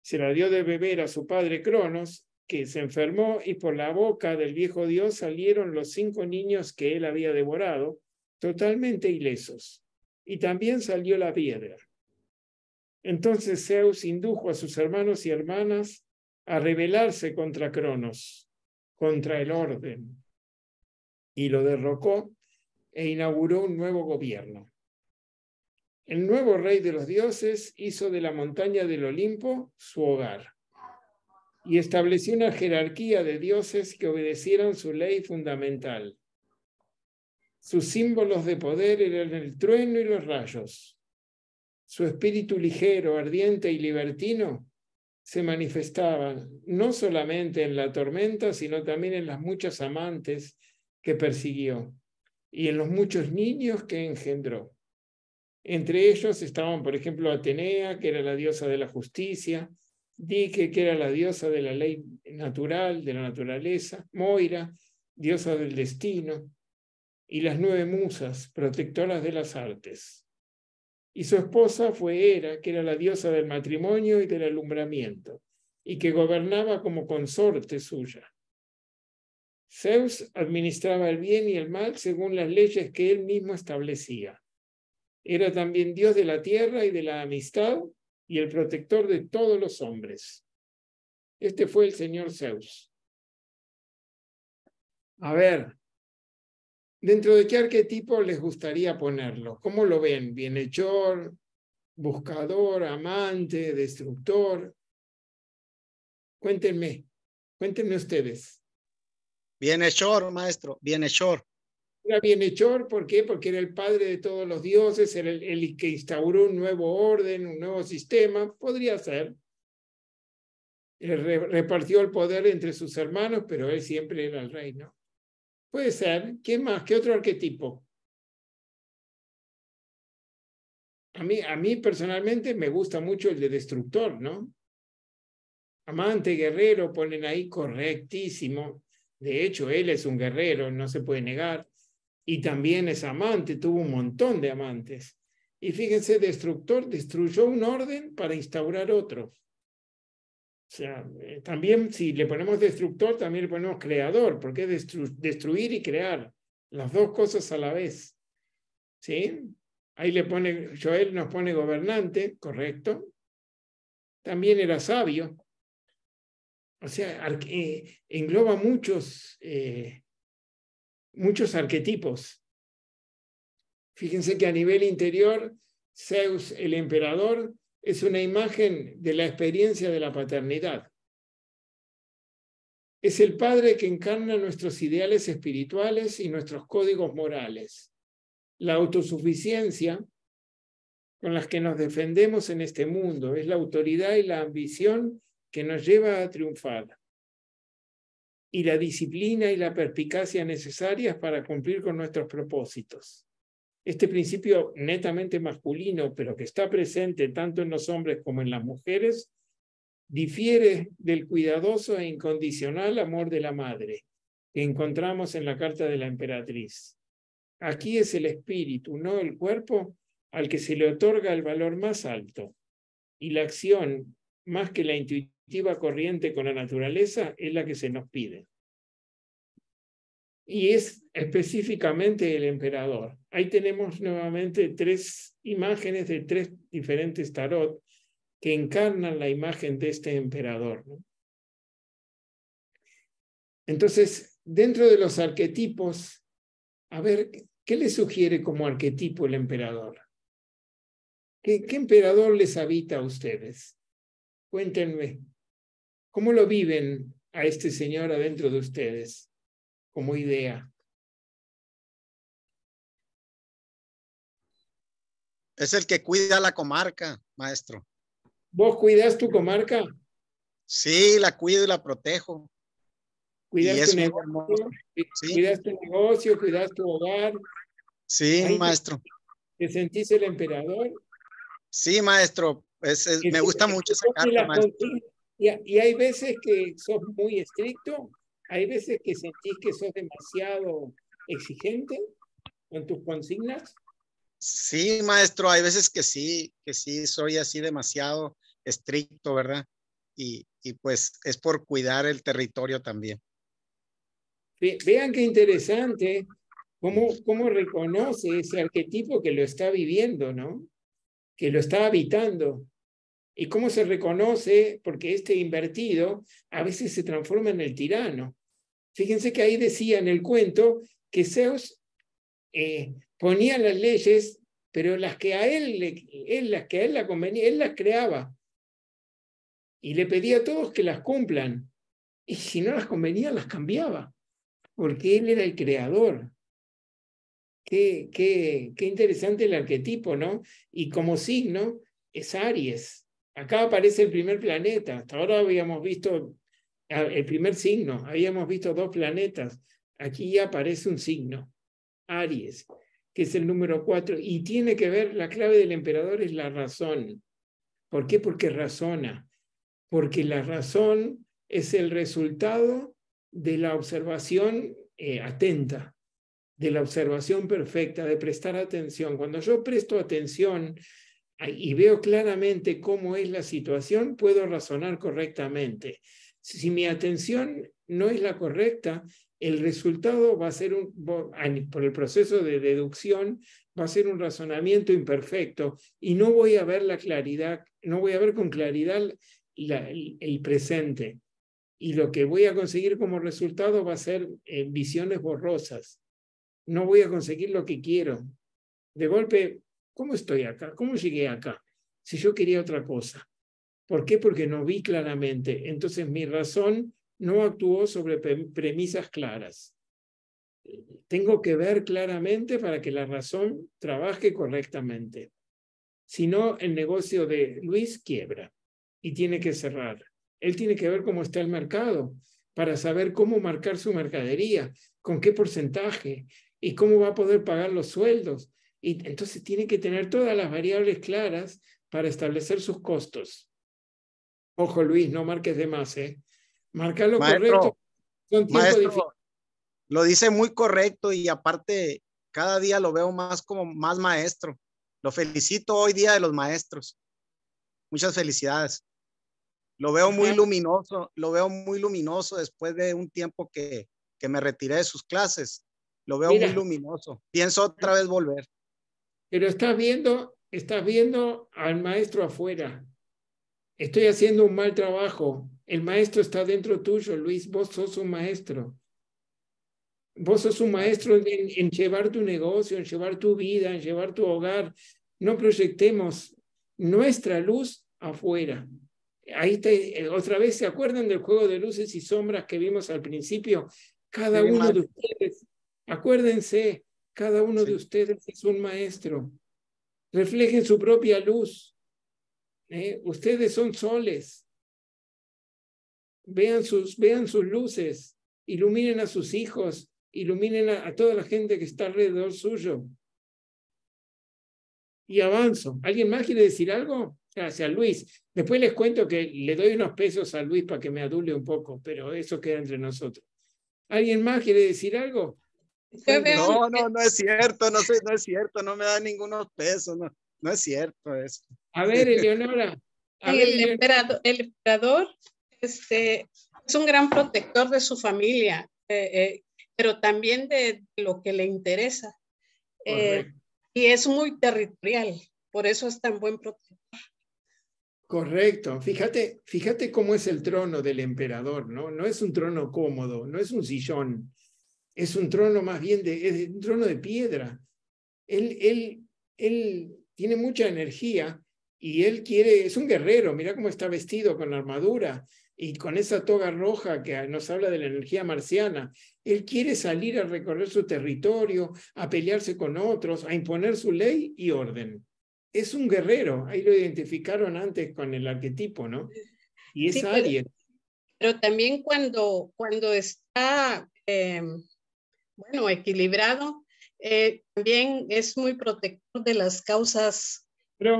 Se la dio de beber a su padre Cronos, que se enfermó y por la boca del viejo dios salieron los cinco niños que él había devorado totalmente ilesos. Y también salió la piedra. Entonces Zeus indujo a sus hermanos y hermanas a rebelarse contra Cronos, contra el orden, y lo derrocó e inauguró un nuevo gobierno. El nuevo rey de los dioses hizo de la montaña del Olimpo su hogar y estableció una jerarquía de dioses que obedecieran su ley fundamental. Sus símbolos de poder eran el trueno y los rayos. Su espíritu ligero, ardiente y libertino se manifestaba no solamente en la tormenta, sino también en las muchas amantes que persiguió y en los muchos niños que engendró. Entre ellos estaban, por ejemplo, Atenea, que era la diosa de la justicia, Dike, que era la diosa de la ley natural, de la naturaleza, Moira, diosa del destino, y las nueve musas, protectoras de las artes. Y su esposa fue Hera, que era la diosa del matrimonio y del alumbramiento, y que gobernaba como consorte suya. Zeus administraba el bien y el mal según las leyes que él mismo establecía. Era también dios de la tierra y de la amistad y el protector de todos los hombres. Este fue el señor Zeus. A ver, ¿Dentro de qué arquetipo les gustaría ponerlo? ¿Cómo lo ven? ¿Bienhechor, buscador, amante, destructor? Cuéntenme, cuéntenme ustedes. Bienhechor, maestro, bienhechor. Era bienhechor, ¿por qué? Porque era el padre de todos los dioses, era el, que instauró un nuevo orden, un nuevo sistema, podría ser. Eh, repartió el poder entre sus hermanos, pero él siempre era el rey, ¿no? Puede ser. ¿Quién más? ¿Qué otro arquetipo? A mí, a mí personalmente me gusta mucho el de destructor, ¿no? Amante, guerrero, ponen ahí correctísimo. De hecho, él es un guerrero, no se puede negar. Y también es amante, tuvo un montón de amantes. Y fíjense, destructor destruyó un orden para instaurar otro. O sea, eh, también si le ponemos destructor, también le ponemos creador, porque es destruir y crear, las dos cosas a la vez. ¿Sí? Ahí le pone, Joel nos pone gobernante, correcto. También era sabio. O sea, eh, engloba muchos, eh, muchos arquetipos. Fíjense que a nivel interior, Zeus, el emperador, es una imagen de la experiencia de la paternidad. Es el Padre que encarna nuestros ideales espirituales y nuestros códigos morales. La autosuficiencia con las que nos defendemos en este mundo es la autoridad y la ambición que nos lleva a triunfar. Y la disciplina y la perspicacia necesarias para cumplir con nuestros propósitos este principio netamente masculino, pero que está presente tanto en los hombres como en las mujeres, difiere del cuidadoso e incondicional amor de la madre que encontramos en la carta de la emperatriz. Aquí es el espíritu, no el cuerpo, al que se le otorga el valor más alto. Y la acción, más que la intuitiva corriente con la naturaleza, es la que se nos pide y es específicamente el emperador. Ahí tenemos nuevamente tres imágenes de tres diferentes tarot que encarnan la imagen de este emperador. Entonces, dentro de los arquetipos, a ver, ¿qué le sugiere como arquetipo el emperador? qué emperador les habita a ustedes? Cuéntenme, ¿cómo lo viven a este señor adentro de ustedes? como idea. Es el que cuida la comarca, maestro. ¿Vos cuidas tu comarca? Sí, la cuido y la protejo. Cuidas, tu, negocio, cuidas tu negocio, cuidas tu hogar. Sí, maestro. Te, sentís el emperador? Sí, maestro. me gusta mucho esa carta, maestro. y, hay veces que sos muy estricto hay veces que sentís que sos demasiado exigente con tus consignas. Sí, maestro, hay veces que sí, que sí, soy así demasiado estricto, ¿verdad? Y, y pues es por cuidar el territorio también. vean qué interesante cómo, cómo reconoce ese arquetipo que lo está viviendo, ¿no? Que lo está habitando. Y cómo se reconoce, porque este invertido a veces se transforma en el tirano. Fíjense que ahí decía en el cuento que Zeus eh, ponía las leyes, pero las que a él, le, las que a él convenía, él las creaba. Y le pedía a todos que las cumplan. Y si no las convenía, las cambiaba, porque él era el creador. Qué, qué, qué interesante el arquetipo, ¿no? Y como signo es Aries. Acá aparece el primer planeta. Hasta ahora habíamos visto Ah, el primer signo, habíamos visto dos planetas, aquí ya aparece un signo, Aries, que es el número cuatro, y tiene que ver, la clave del emperador es la razón. ¿Por qué? Porque razona, porque la razón es el resultado de la observación eh, atenta, de la observación perfecta, de prestar atención. Cuando yo presto atención ah, y veo claramente cómo es la situación, puedo razonar correctamente si mi atención no es la correcta, el resultado va a ser un, por el proceso de deducción, va a ser un razonamiento imperfecto y no voy a ver la claridad, no voy a ver con claridad el presente. Y lo que voy a conseguir como resultado va a ser eh, visiones borrosas. No voy a conseguir lo que quiero. De golpe, ¿cómo estoy acá? ¿Cómo llegué acá? Si yo quería otra cosa. ¿Por qué? Porque no vi claramente. Entonces mi razón no actuó sobre premisas claras. Tengo que ver claramente para que la razón trabaje correctamente. Si no, el negocio de Luis quiebra y tiene que cerrar. Él tiene que ver cómo está el mercado para saber cómo marcar su mercadería, con qué porcentaje y cómo va a poder pagar los sueldos. Y entonces tiene que tener todas las variables claras para establecer sus costos. Ojo, Luis, no marques de más, ¿eh? Marca lo correcto. lo dice muy correcto y aparte cada día lo veo más como más maestro. Lo felicito hoy día de los maestros. Muchas felicidades. Lo veo muy luminoso, lo veo muy luminoso después de un tiempo que, que me retiré de sus clases. Lo veo muy luminoso. Pienso otra vez volver. Pero estás viendo, estás viendo al maestro afuera estoy haciendo un mal trabajo. El maestro está dentro tuyo, Luis, vos sos un maestro. Vos sos un maestro en, llevar tu negocio, en llevar tu vida, en llevar tu hogar. No proyectemos nuestra luz afuera. Ahí está, eh, otra vez, ¿se acuerdan del juego de luces y sombras que vimos al principio? Cada uno de ustedes, acuérdense, cada uno de ustedes es un maestro. Reflejen su propia luz. ¿eh? ustedes son soles. Vean sus, vean sus luces, iluminen a sus hijos, iluminen a, toda la gente que está alrededor suyo. Y avanzo. ¿Alguien más quiere decir algo? Gracias, Luis. Después les cuento que le doy unos pesos a Luis para que me adule un poco, pero eso queda entre nosotros. ¿Alguien más quiere decir algo? No, no, no es cierto, no, no es cierto, no me da ningunos pesos, no, no es cierto eso. A ver, Eleonora. el, emperador, este, es un gran protector de su familia, eh, eh, pero también de, lo que le interesa. Eh, y es muy territorial, por eso es tan buen protector. Correcto. Fíjate, fíjate cómo es el trono del emperador, ¿no? No es un trono cómodo, no es un sillón, es un trono más bien de, es un trono de piedra. Él, él, él tiene mucha energía y él quiere, es un guerrero, mira cómo está vestido con armadura y con esa toga roja que nos habla de la energía marciana. Él quiere salir a recorrer su territorio, a pelearse con otros, a imponer su ley y orden. Es un guerrero, ahí lo identificaron antes con el arquetipo, ¿no? Y es sí, Pero, también cuando, cuando está, eh, bueno, equilibrado, eh, también es muy protector de las causas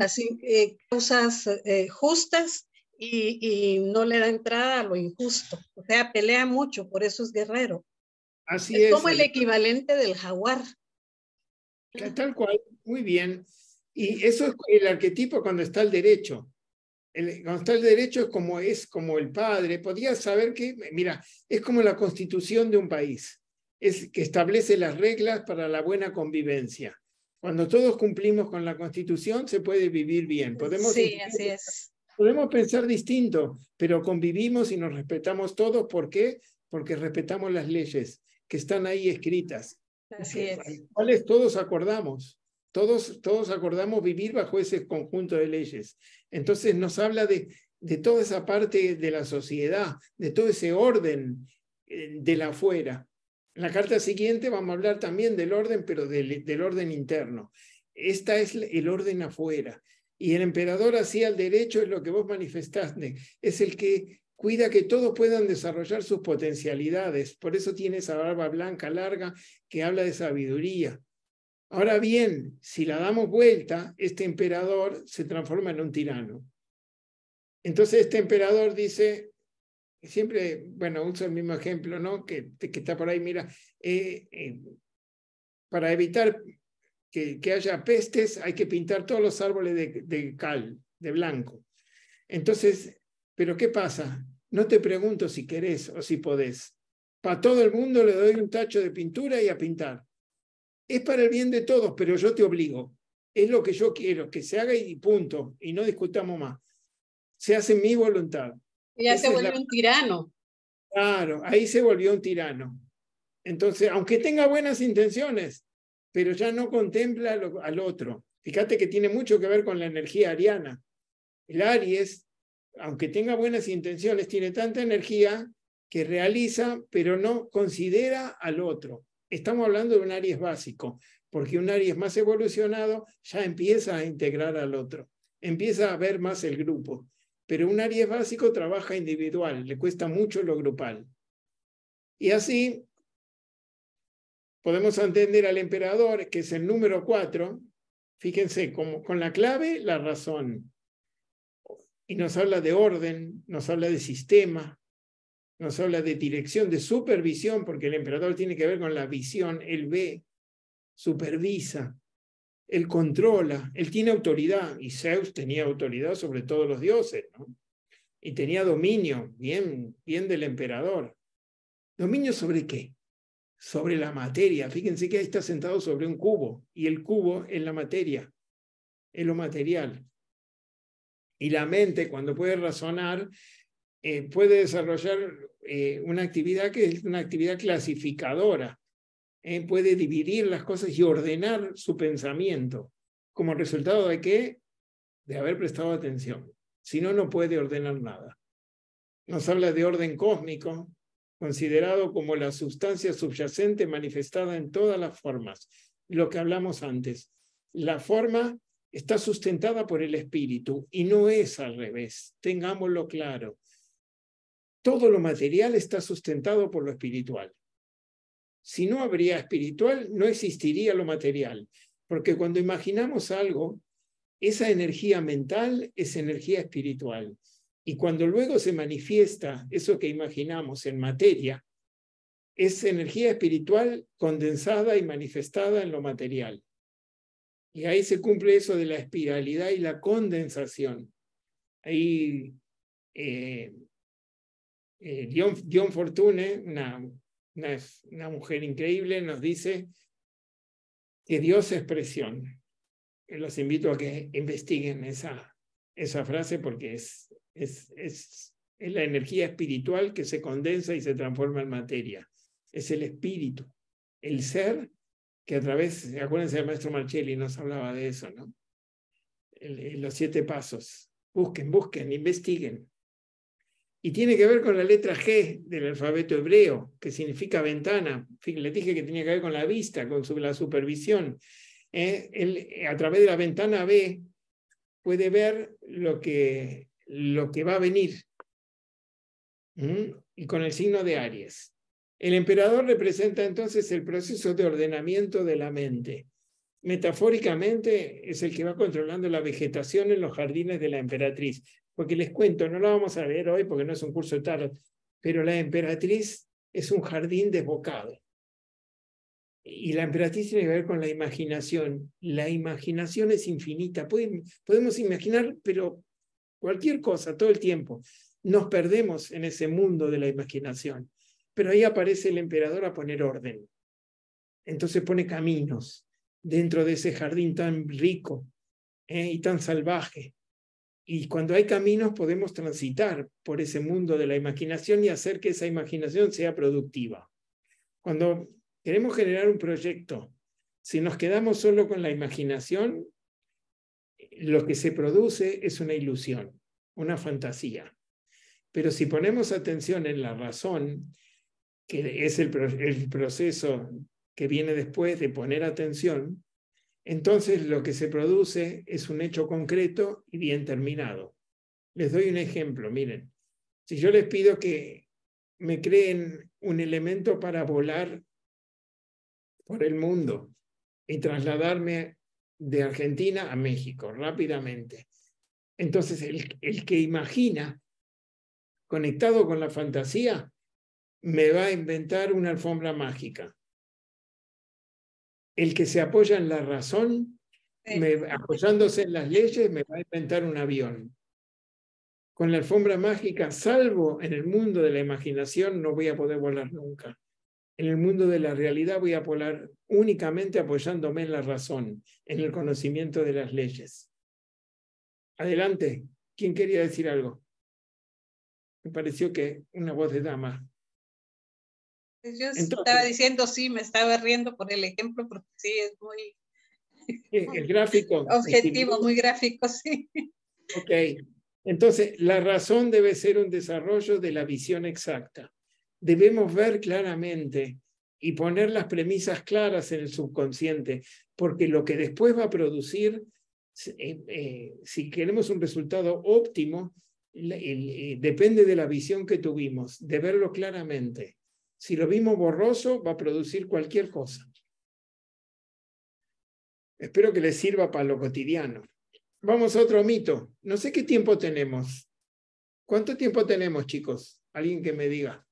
Así, que causas eh, justas y, no le da entrada a lo injusto. O sea, pelea mucho, por eso es guerrero. Así es. como el equivalente del jaguar. Tal cual, muy bien. Y eso es el arquetipo cuando está el derecho. El, cuando está el derecho es como, es como el padre. podías saber que, mira, es como la constitución de un país. Es que establece las reglas para la buena convivencia. Cuando todos cumplimos con la Constitución, se puede vivir bien. Podemos así Podemos pensar distinto, pero convivimos y nos respetamos todos. ¿Por qué? Porque respetamos las leyes que están ahí escritas. Así todos acordamos. Todos, todos acordamos vivir bajo ese conjunto de leyes. Entonces nos habla de, de toda esa parte de la sociedad, de todo ese orden eh, de la afuera. En la carta siguiente vamos a hablar también del orden, pero del, orden interno. Esta es el orden afuera. Y el emperador así el derecho, es lo que vos manifestaste, es el que cuida que todos puedan desarrollar sus potencialidades. Por eso tiene esa barba blanca larga que habla de sabiduría. Ahora bien, si la damos vuelta, este emperador se transforma en un tirano. Entonces este emperador dice, siempre, bueno, uso el mismo ejemplo, ¿no? Que, que está por ahí, mira, eh, eh, para evitar que, que, haya pestes hay que pintar todos los árboles de, de, cal, de blanco. Entonces, ¿pero qué pasa? No te pregunto si querés o si podés. Para todo el mundo le doy un tacho de pintura y a pintar. Es para el bien de todos, pero yo te obligo. Es lo que yo quiero, que se haga y punto, y no discutamos más. Se hace mi voluntad. Ya se volvió un tirano. Claro, ahí se volvió un tirano. Entonces, aunque tenga buenas intenciones, pero ya no contempla al otro. Fíjate que tiene mucho que ver con la energía ariana. El Aries, aunque tenga buenas intenciones, tiene tanta energía que realiza, pero no considera al otro. Estamos hablando de un Aries básico, porque un Aries más evolucionado ya empieza a integrar al otro, empieza a ver más el grupo pero un Aries básico trabaja individual, le cuesta mucho lo grupal. Y así podemos entender al emperador, que es el número cuatro. fíjense, con la clave, la razón. Y nos habla de orden, nos habla de sistema, nos habla de dirección, de supervisión, porque el emperador tiene que ver con la visión, él ve, supervisa, él controla, él tiene autoridad, y Zeus tenía autoridad sobre todos los dioses, ¿no? y tenía dominio, bien, bien del emperador. ¿Dominio sobre qué? Sobre la materia. Fíjense que ahí está sentado sobre un cubo, y el cubo es la materia, es lo material. Y la mente, cuando puede razonar, eh, puede desarrollar eh, una actividad que es una actividad clasificadora, eh, puede dividir las cosas y ordenar su pensamiento como resultado de qué? De haber prestado atención. Si no, no puede ordenar nada. Nos habla de orden cósmico, considerado como la sustancia subyacente manifestada en todas las formas. Lo que hablamos antes, la forma está sustentada por el espíritu y no es al revés, tengámoslo claro. Todo lo material está sustentado por lo espiritual. Si no habría espiritual, no existiría lo material, porque cuando imaginamos algo, esa energía mental es energía espiritual. Y cuando luego se manifiesta eso que imaginamos en materia, es energía espiritual condensada y manifestada en lo material. Y ahí se cumple eso de la espiralidad y la condensación. Ahí eh, eh, Fortune, una una, mujer increíble, nos dice que Dios es presión. Los invito a que investiguen esa, esa frase porque es, es, es, la energía espiritual que se condensa y se transforma en materia. Es el espíritu, el ser que a través, acuérdense, el maestro Marcelli nos hablaba de eso, ¿no? los siete pasos. Busquen, busquen, investiguen y tiene que ver con la letra G del alfabeto hebreo, que significa ventana. Le dije que tenía que ver con la vista, con la supervisión. ¿eh? Eh, a través de la ventana B puede ver lo que, va a venir. Y con el signo de Aries. El emperador representa entonces el proceso de ordenamiento de la mente. Metafóricamente es el que va controlando la vegetación en los jardines de la emperatriz porque les cuento, no la vamos a ver hoy porque no es un curso de tarot, pero la emperatriz es un jardín desbocado. Y la emperatriz tiene que ver con la imaginación. La imaginación es infinita. Podemos imaginar, pero cualquier cosa, todo el tiempo. Nos perdemos en ese mundo de la imaginación. Pero ahí aparece el emperador a poner orden. Entonces pone caminos dentro de ese jardín tan rico eh, y tan salvaje. Y cuando hay caminos podemos transitar por ese mundo de la imaginación y hacer que esa imaginación sea productiva. Cuando queremos generar un proyecto, si nos quedamos solo con la imaginación, lo que se produce es una ilusión, una fantasía. Pero si ponemos atención en la razón, que es el, proceso que viene después de poner atención, entonces lo que se produce es un hecho concreto y bien terminado. Les doy un ejemplo, miren, si yo les pido que me creen un elemento para volar por el mundo y trasladarme de Argentina a México rápidamente. Entonces, el, que imagina, conectado con la fantasía, me va a inventar una alfombra mágica el que se apoya en la razón, apoyándose en las leyes, me va a inventar un avión. Con la alfombra mágica, salvo en el mundo de la imaginación, no voy a poder volar nunca. En el mundo de la realidad voy a volar únicamente apoyándome en la razón, en el conocimiento de las leyes. Adelante, ¿quién quería decir algo? Me pareció que una voz de dama. Pues, yo estaba diciendo, sí, me estaba riendo por el ejemplo, porque sí, es muy... El gráfico. Objetivo, muy gráfico, sí. Ok. Entonces, la razón debe ser un desarrollo de la visión exacta. Debemos ver claramente y poner las premisas claras en el subconsciente, porque lo que después va a producir, si eh, eh, queremos un resultado óptimo, eh, depende de la visión que tuvimos, de verlo claramente. Si lo vimos borroso, va a producir cualquier cosa. Espero que les sirva para lo cotidiano. Vamos a otro mito. No sé qué tiempo tenemos. ¿Cuánto tiempo tenemos, chicos? Alguien que me diga.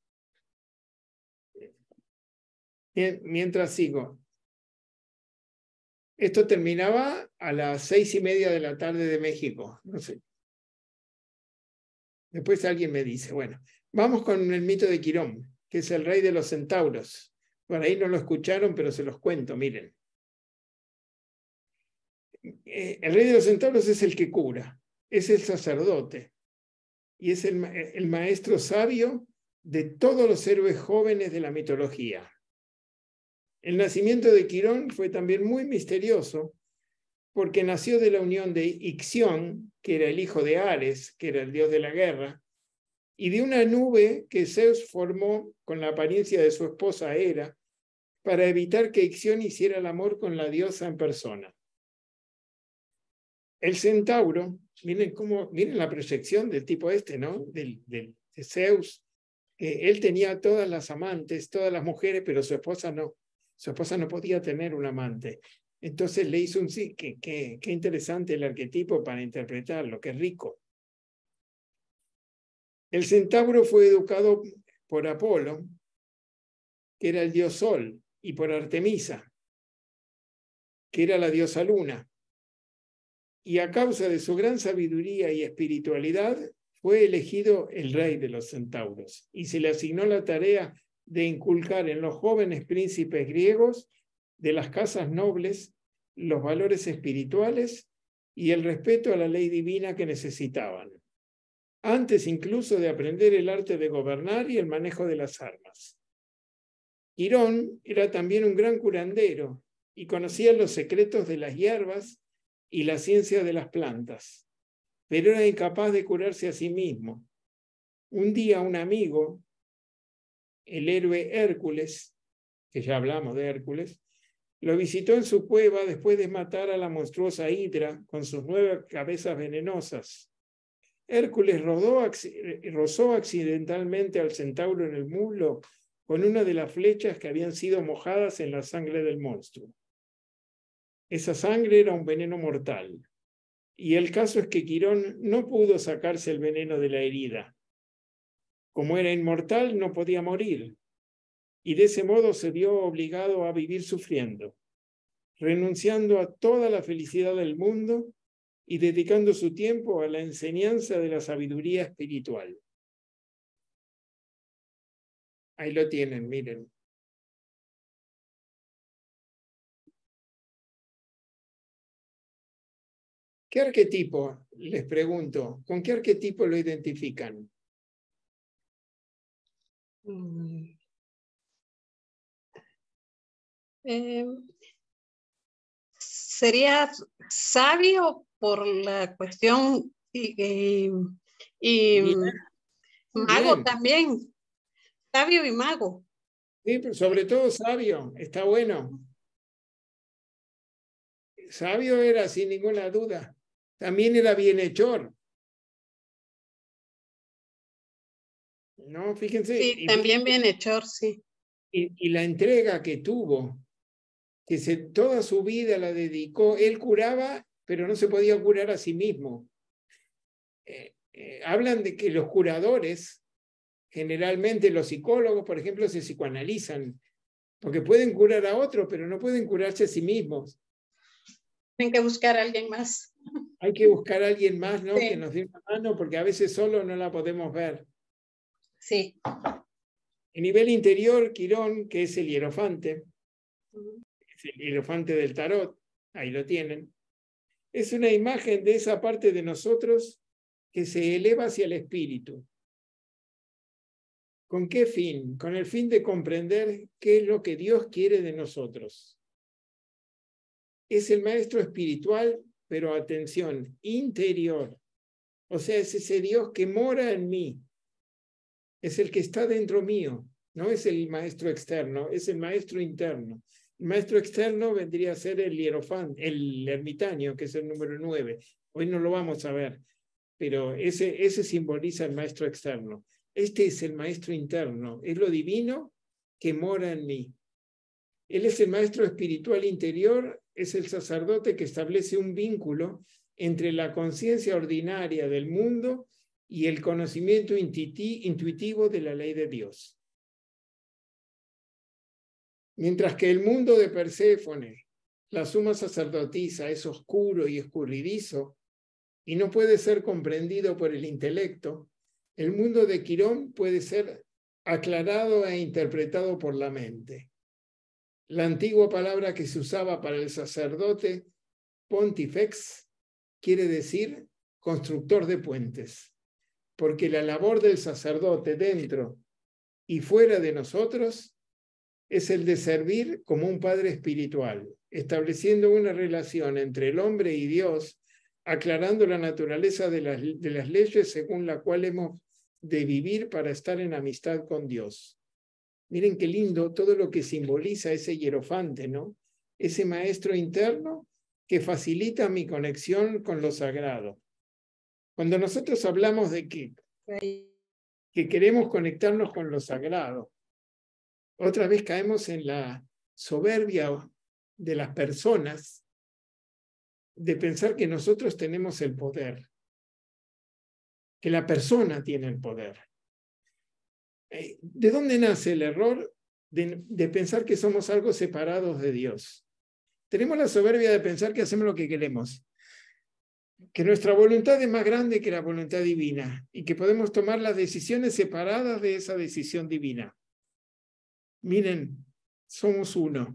mientras sigo. Esto terminaba a las seis y media de la tarde de México. No sé. Después alguien me dice, bueno, vamos con el mito de Quirón que es el rey de los centauros. Por ahí no lo escucharon, pero se los cuento, miren. Eh, el rey de los centauros es el que cura, es el sacerdote y es el, maestro sabio de todos los héroes jóvenes de la mitología. El nacimiento de Quirón fue también muy misterioso porque nació de la unión de Ixión, que era el hijo de Ares, que era el dios de la guerra, y de una nube que Zeus formó con la apariencia de su esposa Hera para evitar que Ixión hiciera el amor con la diosa en persona. El centauro, miren, cómo, miren la proyección del tipo este, ¿no? Del, de Zeus. él tenía todas las amantes, todas las mujeres, pero su esposa no. Su esposa no podía tener un amante. Entonces le hizo un sí, qué interesante el arquetipo para interpretarlo, qué rico. El centauro fue educado por Apolo, que era el dios Sol, y por Artemisa, que era la diosa Luna. Y a causa de su gran sabiduría y espiritualidad, fue elegido el rey de los centauros y se le asignó la tarea de inculcar en los jóvenes príncipes griegos de las casas nobles los valores espirituales y el respeto a la ley divina que necesitaban antes incluso de aprender el arte de gobernar y el manejo de las armas. Quirón era también un gran curandero y conocía los secretos de las hierbas y la ciencia de las plantas, pero era incapaz de curarse a sí mismo. Un día un amigo, el héroe Hércules, que ya hablamos de Hércules, lo visitó en su cueva después de matar a la monstruosa Hidra con sus nueve cabezas venenosas. Hércules rozó accidentalmente al centauro en el muslo con una de las flechas que habían sido mojadas en la sangre del monstruo. Esa sangre era un veneno mortal. Y el caso es que Quirón no pudo sacarse el veneno de la herida. Como era inmortal, no podía morir. Y de ese modo se vio obligado a vivir sufriendo, renunciando a toda la felicidad del mundo y dedicando su tiempo a la enseñanza de la sabiduría espiritual. Ahí lo tienen, miren. ¿Qué arquetipo, les pregunto, con qué arquetipo lo identifican? Mm. Eh, ¿Sería sabio por la cuestión y, y, Mago también, sabio y mago. Sí, pero sobre todo sabio, está bueno. Sabio era, sin ninguna duda. También era bienhechor. No, fíjense. Sí, y, también bienhechor, sí. Y, la entrega que tuvo, que se, toda su vida la dedicó, él curaba pero no se podía curar a sí mismo. Eh, eh, hablan de que los curadores, generalmente los psicólogos, por ejemplo, se psicoanalizan, porque pueden curar a otros, pero no pueden curarse a sí mismos. Tienen que buscar a alguien más. Hay que buscar a alguien más, ¿no? Que nos dé una mano, porque a veces solo no la podemos ver. Sí. A nivel interior, Quirón, que es el hierofante, es el hierofante del tarot, ahí lo tienen es una imagen de esa parte de nosotros que se eleva hacia el espíritu. ¿Con qué fin? Con el fin de comprender qué es lo que Dios quiere de nosotros. Es el maestro espiritual, pero atención, interior. O sea, es ese Dios que mora en mí. Es el que está dentro mío. No es el maestro externo, es el maestro interno maestro externo vendría a ser el hierofán, el ermitaño, que es el número nueve. Hoy no lo vamos a ver, pero ese, ese simboliza el maestro externo. Este es el maestro interno, es lo divino que mora en mí. Él es el maestro espiritual interior, es el sacerdote que establece un vínculo entre la conciencia ordinaria del mundo y el conocimiento intuitivo de la ley de Dios. Mientras que el mundo de Perséfone, la suma sacerdotisa, es oscuro y escurridizo y no puede ser comprendido por el intelecto, el mundo de Quirón puede ser aclarado e interpretado por la mente. La antigua palabra que se usaba para el sacerdote, pontifex, quiere decir constructor de puentes, porque la labor del sacerdote dentro y fuera de nosotros es el de servir como un padre espiritual, estableciendo una relación entre el hombre y Dios, aclarando la naturaleza de las, leyes según la cual hemos de vivir para estar en amistad con Dios. Miren qué lindo todo lo que simboliza ese hierofante, ¿no? Ese maestro interno que facilita mi conexión con lo sagrado. Cuando nosotros hablamos de que, que queremos conectarnos con lo sagrado, otra vez caemos en la soberbia de las personas de pensar que nosotros tenemos el poder, que la persona tiene el poder. Eh, ¿De dónde nace el error de, pensar que somos algo separados de Dios? Tenemos la soberbia de pensar que hacemos lo que queremos, que nuestra voluntad es más grande que la voluntad divina y que podemos tomar las decisiones separadas de esa decisión divina miren, somos uno.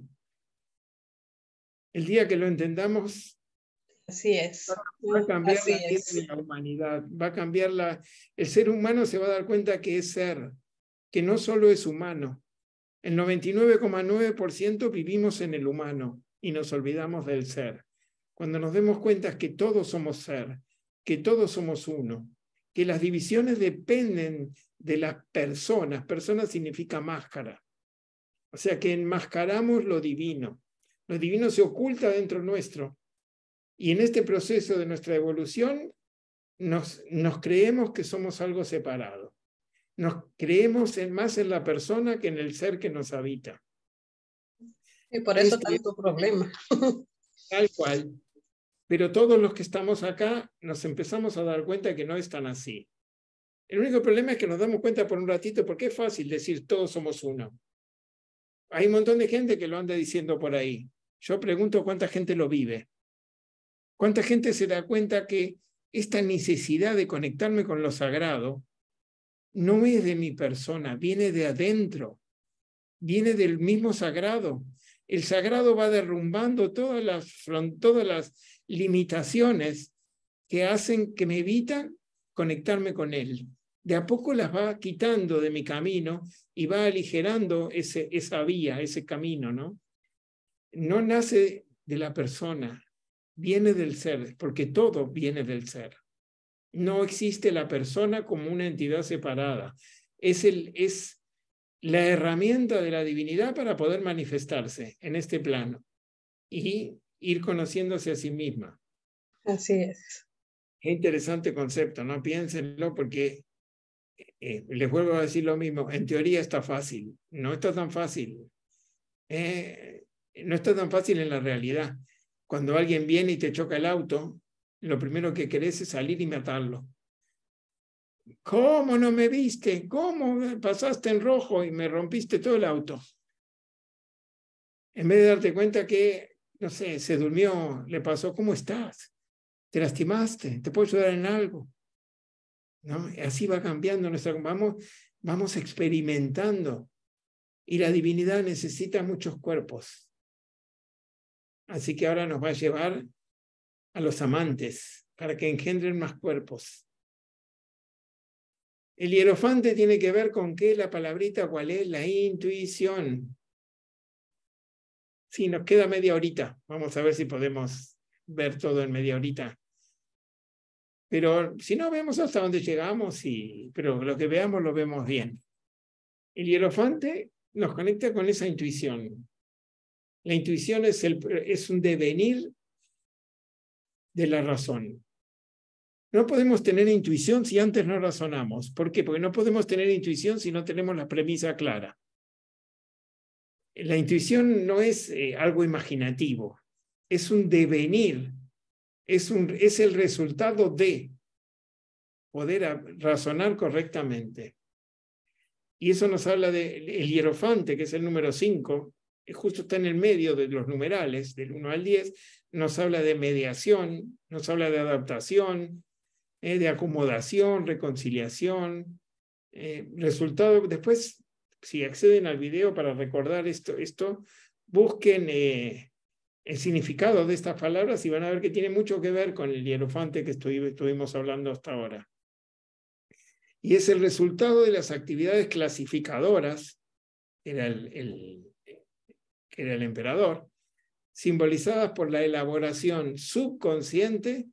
El día que lo entendamos, Así es. Va a cambiar la humanidad, va a cambiar la... El ser humano se va a dar cuenta que es ser, que no solo es humano. El 99,9% vivimos en el humano y nos olvidamos del ser. Cuando nos demos cuenta que todos somos ser, que todos somos uno, que las divisiones dependen de las personas, personas significa máscara, o sea que enmascaramos lo divino. Lo divino se oculta dentro nuestro. Y en este proceso de nuestra evolución nos, creemos que somos algo separado. Nos creemos más en la persona que en el ser que nos habita. Y por eso tanto problema. Tal cual. Pero todos los que estamos acá nos empezamos a dar cuenta que no es tan así. El único problema es que nos damos cuenta por un ratito porque es fácil decir todos somos uno. Hay un montón de gente que lo anda diciendo por ahí. Yo pregunto cuánta gente lo vive. ¿Cuánta gente se da cuenta que esta necesidad de conectarme con lo sagrado no es de mi persona, viene de adentro, viene del mismo sagrado? El sagrado va derrumbando todas las, limitaciones que hacen que me evitan conectarme con él de a poco las va quitando de mi camino y va aligerando ese, esa vía, ese camino, ¿no? No nace de la persona, viene del ser, porque todo viene del ser. No existe la persona como una entidad separada. Es, el, es la herramienta de la divinidad para poder manifestarse en este plano y ir conociéndose a sí misma. Así es. Qué interesante concepto, ¿no? Piénsenlo porque eh, les vuelvo a decir lo mismo, en teoría está fácil, no está tan fácil. Eh, no está tan fácil en la realidad. Cuando alguien viene y te choca el auto, lo primero que querés es salir y matarlo. ¿Cómo no me viste? ¿Cómo pasaste en rojo y me rompiste todo el auto? En vez de darte cuenta que, no sé, se durmió, le pasó, ¿cómo estás? ¿Te lastimaste? ¿Te puedo ayudar en algo? Así va cambiando nuestra... Vamos, vamos experimentando. Y la divinidad necesita muchos cuerpos. Así que ahora nos va a llevar a los amantes para que engendren más cuerpos. El hierofante tiene que ver con qué la palabrita, cuál es la intuición. si nos queda media horita. Vamos a ver si podemos ver todo en media horita. Pero si no, vemos hasta dónde llegamos, y, pero lo que veamos lo vemos bien. El hierofante nos conecta con esa intuición. La intuición es, el, es un devenir de la razón. No podemos tener intuición si antes no razonamos. ¿Por qué? Porque no podemos tener intuición si no tenemos la premisa clara. La intuición no es eh, algo imaginativo, es un devenir es, un, es el resultado de poder razonar correctamente. Y eso nos habla del de, el hierofante, que es el número 5, justo está en el medio de los numerales, del 1 al 10, nos habla de mediación, nos habla de adaptación, eh, de acomodación, reconciliación. Eh, resultado, después, si acceden al video para recordar esto, esto busquen eh, el significado de estas palabras y van a ver que tiene mucho que ver con el hierofante que estuvimos hablando hasta ahora. Y es el resultado de las actividades clasificadoras, que era el emperador, simbolizadas por la elaboración subconsciente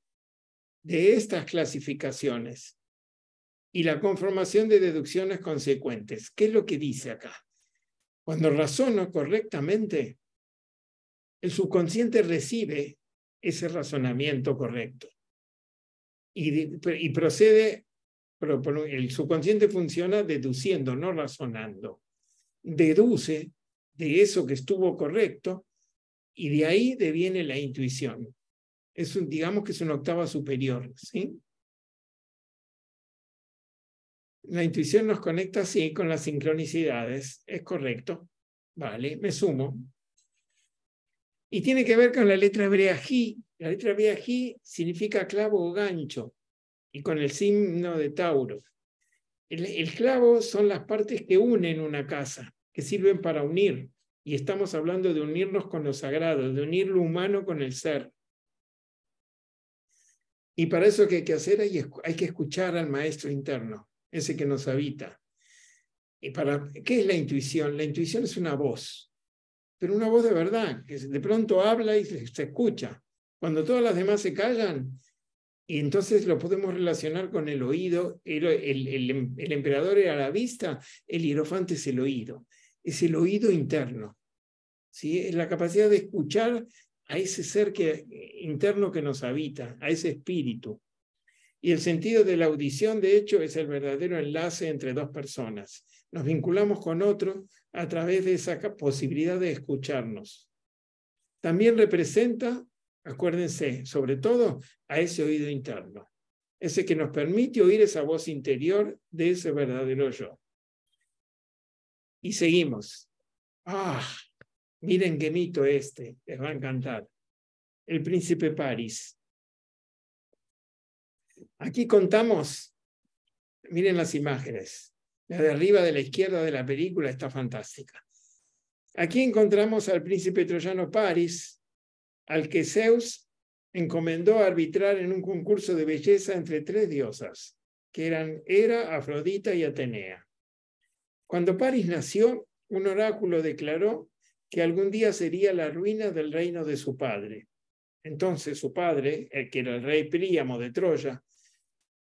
de estas clasificaciones y la conformación de deducciones consecuentes. ¿Qué es lo que dice acá? Cuando razono correctamente, el subconsciente recibe ese razonamiento correcto y, procede, el subconsciente funciona deduciendo, no razonando. Deduce de eso que estuvo correcto y de ahí deviene la intuición. Es un, digamos que es una octava superior, ¿sí? La intuición nos conecta así con las sincronicidades, es correcto. Vale, me sumo, y tiene que ver con la letra hebrea La letra hebrea significa clavo o gancho, y con el signo de Tauro. El, clavo son las partes que unen una casa, que sirven para unir. Y estamos hablando de unirnos con lo sagrado, de unir lo humano con el ser. Y para eso que hay que hacer, hay, hay, que escuchar al maestro interno, ese que nos habita. ¿Y para qué es la intuición? La intuición es una voz pero una voz de verdad, que de pronto habla y se, escucha. Cuando todas las demás se callan, y entonces lo podemos relacionar con el oído. El, emperador era la vista, el hierofante es el oído, es el oído interno. ¿sí? Es la capacidad de escuchar a ese ser que, interno que nos habita, a ese espíritu. Y el sentido de la audición, de hecho, es el verdadero enlace entre dos personas. Nos vinculamos con otro a través de esa posibilidad de escucharnos. También representa, acuérdense, sobre todo a ese oído interno, ese que nos permite oír esa voz interior de ese verdadero yo. Y seguimos. Ah, miren qué mito este, les va a encantar. El príncipe París. Aquí contamos, miren las imágenes, la de arriba de la izquierda de la película está fantástica. Aquí encontramos al príncipe troyano Paris, al que Zeus encomendó arbitrar en un concurso de belleza entre tres diosas, que eran Hera, Afrodita y Atenea. Cuando Paris nació, un oráculo declaró que algún día sería la ruina del reino de su padre. Entonces su padre, el que era el rey Príamo de Troya,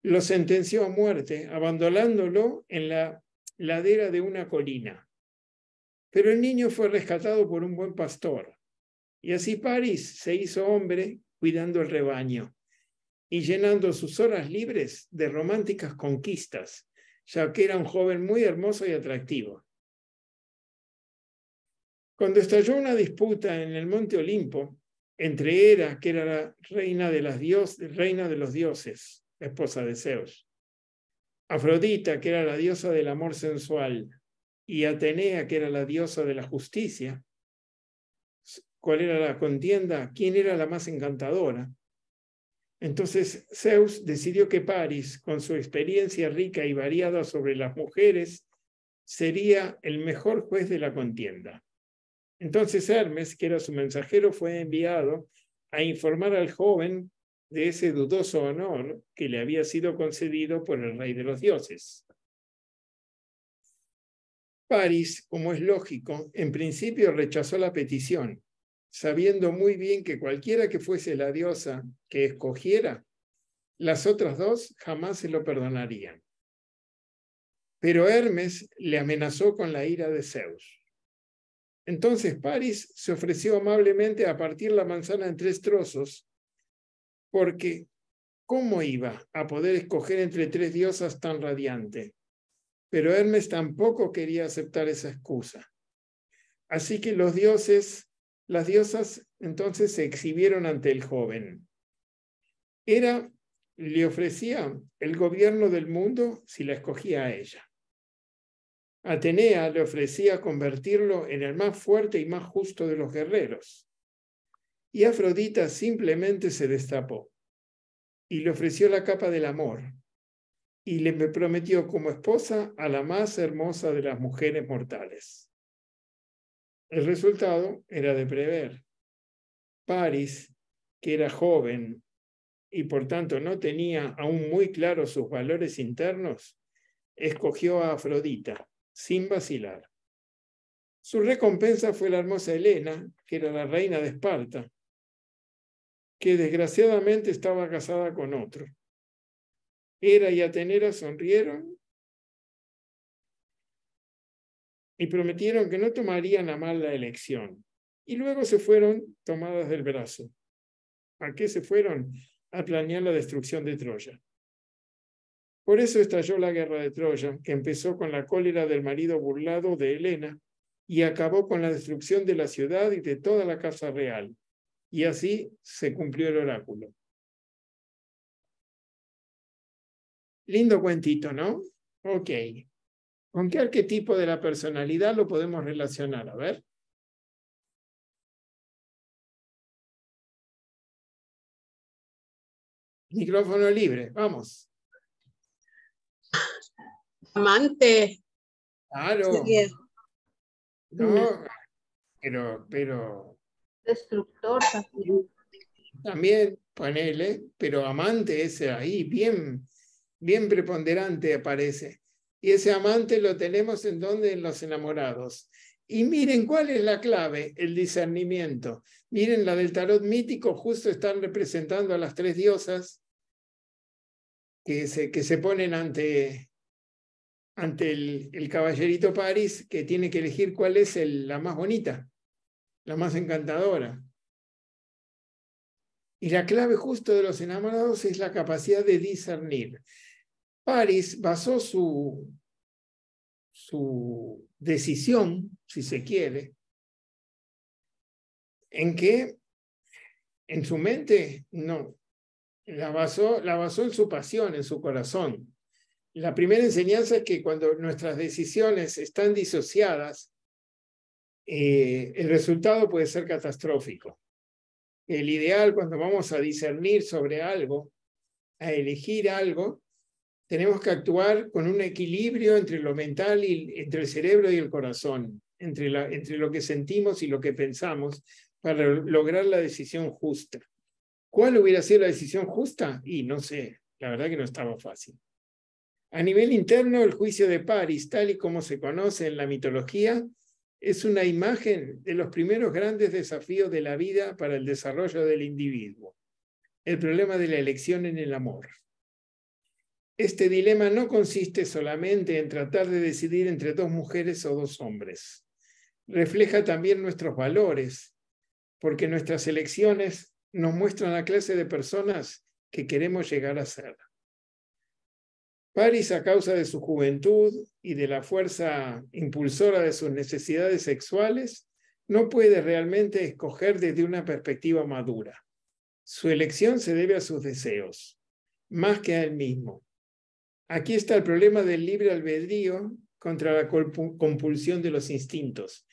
lo sentenció a muerte, abandonándolo en la ladera de una colina. Pero el niño fue rescatado por un buen pastor, y así París se hizo hombre cuidando el rebaño y llenando sus horas libres de románticas conquistas, ya que era un joven muy hermoso y atractivo. Cuando estalló una disputa en el Monte Olimpo entre Hera, que era la reina de, las reina de los dioses, esposa de Zeus. Afrodita, que era la diosa del amor sensual, y Atenea, que era la diosa de la justicia. ¿Cuál era la contienda? ¿Quién era la más encantadora? Entonces Zeus decidió que Paris, con su experiencia rica y variada sobre las mujeres, sería el mejor juez de la contienda. Entonces Hermes, que era su mensajero, fue enviado a informar al joven de ese dudoso honor que le había sido concedido por el rey de los dioses. París, como es lógico, en principio rechazó la petición, sabiendo muy bien que cualquiera que fuese la diosa que escogiera, las otras dos jamás se lo perdonarían. Pero Hermes le amenazó con la ira de Zeus. Entonces París se ofreció amablemente a partir la manzana en tres trozos porque ¿cómo iba a poder escoger entre tres diosas tan radiante? Pero Hermes tampoco quería aceptar esa excusa. Así que los dioses, las diosas entonces se exhibieron ante el joven. Era, le ofrecía el gobierno del mundo si la escogía a ella. Atenea le ofrecía convertirlo en el más fuerte y más justo de los guerreros. Y Afrodita simplemente se destapó y le ofreció la capa del amor y le prometió como esposa a la más hermosa de las mujeres mortales. El resultado era de prever. Paris, que era joven y por tanto no tenía aún muy claros sus valores internos, escogió a Afrodita sin vacilar. Su recompensa fue la hermosa Helena, que era la reina de Esparta, que desgraciadamente estaba casada con otro. Hera y Atenera sonrieron y prometieron que no tomarían a mal la elección. Y luego se fueron tomadas del brazo. ¿A qué se fueron? A planear la destrucción de Troya. Por eso estalló la guerra de Troya, que empezó con la cólera del marido burlado de Helena y acabó con la destrucción de la ciudad y de toda la casa real. Y así se cumplió el oráculo. Lindo cuentito, ¿no? Ok. ¿Con qué arquetipo de la personalidad lo podemos relacionar? A ver. Micrófono libre, vamos. Amante. Claro. No, pero, pero Destructor también. También, ponele, pero amante ese ahí, bien, bien preponderante aparece. Y ese amante lo tenemos en donde? En los enamorados. Y miren cuál es la clave, el discernimiento. Miren, la del tarot mítico justo están representando a las tres diosas que se, que se ponen ante, ante el, caballerito París, que tiene que elegir cuál es la más bonita la más encantadora. Y la clave justo de los enamorados es la capacidad de discernir. Paris basó su, su decisión, si se quiere, en que en su mente no, la la basó en su pasión, en su corazón. La primera enseñanza es que cuando nuestras decisiones están disociadas eh, el resultado puede ser catastrófico. El ideal cuando vamos a discernir sobre algo, a elegir algo, tenemos que actuar con un equilibrio entre lo mental y entre el cerebro y el corazón, entre, entre lo que sentimos y lo que pensamos para lograr la decisión justa. ¿Cuál hubiera sido la decisión justa? Y no sé, la verdad que no estaba fácil. A nivel interno, el juicio de París, tal y como se conoce en la mitología, es una imagen de los primeros grandes desafíos de la vida para el desarrollo del individuo, el problema de la elección en el amor. Este dilema no consiste solamente en tratar de decidir entre dos mujeres o dos hombres. Refleja también nuestros valores, porque nuestras elecciones nos muestran la clase de personas que queremos llegar a ser. Paris, a causa de su juventud y de la fuerza impulsora de sus necesidades sexuales, no puede realmente escoger desde una perspectiva madura. Su elección se debe a sus deseos, más que a él mismo. Aquí está el problema del libre albedrío contra la compulsión de los instintos.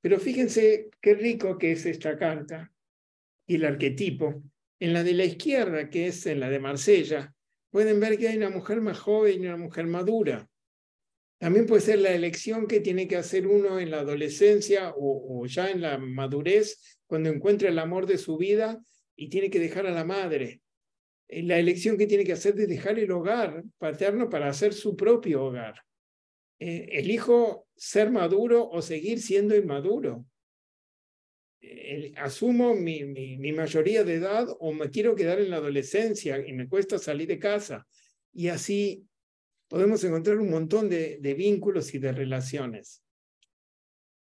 Pero fíjense qué rico que es esta carta y el arquetipo. En la de la izquierda, que es en la de Marsella, pueden ver que hay una mujer más joven y una mujer madura. También puede ser la elección que tiene que hacer uno en la adolescencia o, ya en la madurez, cuando encuentra el amor de su vida y tiene que dejar a la madre. Eh, la elección que tiene que hacer de dejar el hogar paterno para hacer su propio hogar. Eh, elijo ser maduro o seguir siendo inmaduro. Eh, asumo mi, mayoría de edad o me quiero quedar en la adolescencia y me cuesta salir de casa. Y así podemos encontrar un montón de, de vínculos y de relaciones.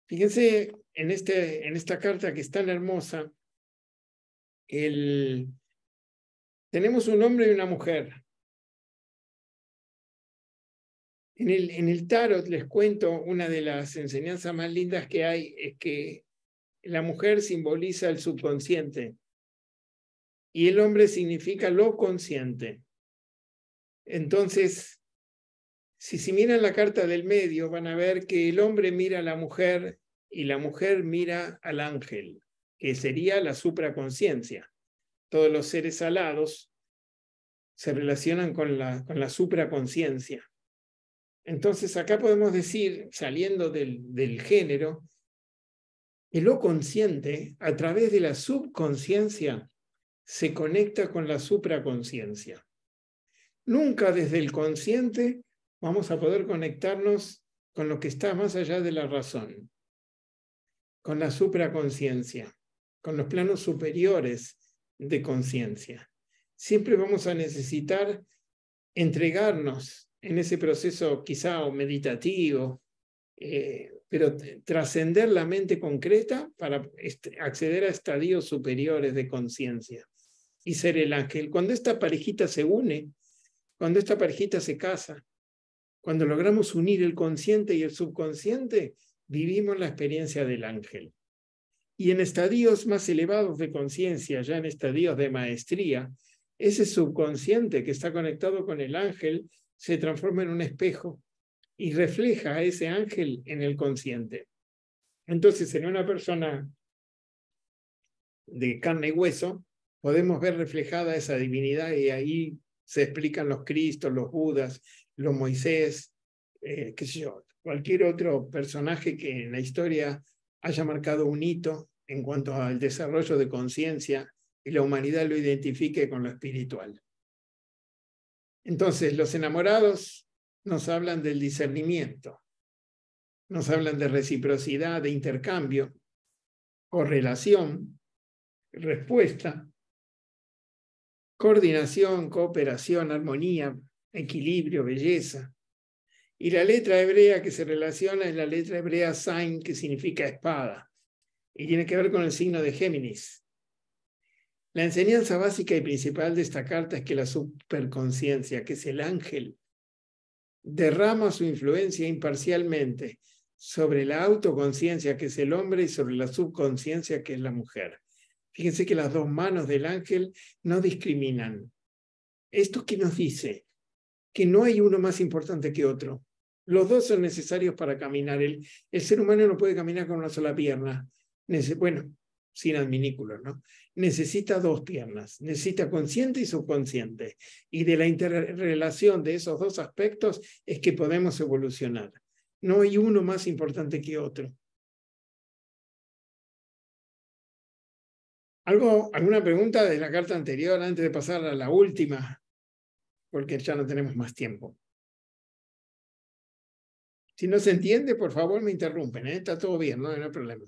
Fíjense en, este, en esta carta que es tan hermosa, el, tenemos un hombre y una mujer. En el, en el tarot les cuento una de las enseñanzas más lindas que hay, es que la mujer simboliza el subconsciente y el hombre significa lo consciente. Entonces, si, si miran la carta del medio, van a ver que el hombre mira a la mujer y la mujer mira al ángel, que sería la supraconsciencia. Todos los seres alados se relacionan con la, con la supraconciencia. Entonces, acá podemos decir, saliendo del, del género, el lo consciente, a través de la subconsciencia, se conecta con la supraconsciencia. Nunca desde el consciente vamos a poder conectarnos con lo que está más allá de la razón, con la supraconsciencia, con los planos superiores de conciencia. Siempre vamos a necesitar entregarnos en ese proceso quizá meditativo, eh, pero trascender la mente concreta para este, acceder a estadios superiores de conciencia y ser el ángel. Cuando esta parejita se une, cuando esta parejita se casa, cuando logramos unir el consciente y el subconsciente, vivimos la experiencia del ángel. Y en estadios más elevados de conciencia, ya en estadios de maestría, ese subconsciente que está conectado con el ángel se transforma en un espejo y refleja a ese ángel en el consciente. Entonces, en una persona de carne y hueso, podemos ver reflejada esa divinidad y ahí se explican los Cristos, los Budas, los Moisés, eh, yo, cualquier otro personaje que en la historia haya marcado un hito en cuanto al desarrollo de conciencia y la humanidad lo identifique con lo espiritual. Entonces, los enamorados nos hablan del discernimiento, nos hablan de reciprocidad, de intercambio, correlación, respuesta, coordinación, cooperación, armonía, equilibrio, belleza. Y la letra hebrea que se relaciona es la letra hebrea Zain, que significa espada, y tiene que ver con el signo de Géminis. La enseñanza básica y principal de esta carta es que la superconciencia, que es el ángel, derrama su influencia imparcialmente sobre la autoconciencia que es el hombre y sobre la subconsciencia que es la mujer. Fíjense que las dos manos del ángel no discriminan. ¿Esto qué nos dice? Que no hay uno más importante que otro. Los dos son necesarios para caminar. El, el ser humano no puede caminar con una sola pierna. Bueno, sin adminículo, ¿no? Necesita dos piernas, necesita consciente y subconsciente. Y de la interrelación de esos dos aspectos es que podemos evolucionar. No hay uno más importante que otro. ¿Algo, ¿Alguna pregunta de la carta anterior antes de pasar a la última? Porque ya no tenemos más tiempo. Si no se entiende, por favor me interrumpen, ¿eh? está todo bien, no, no hay problema.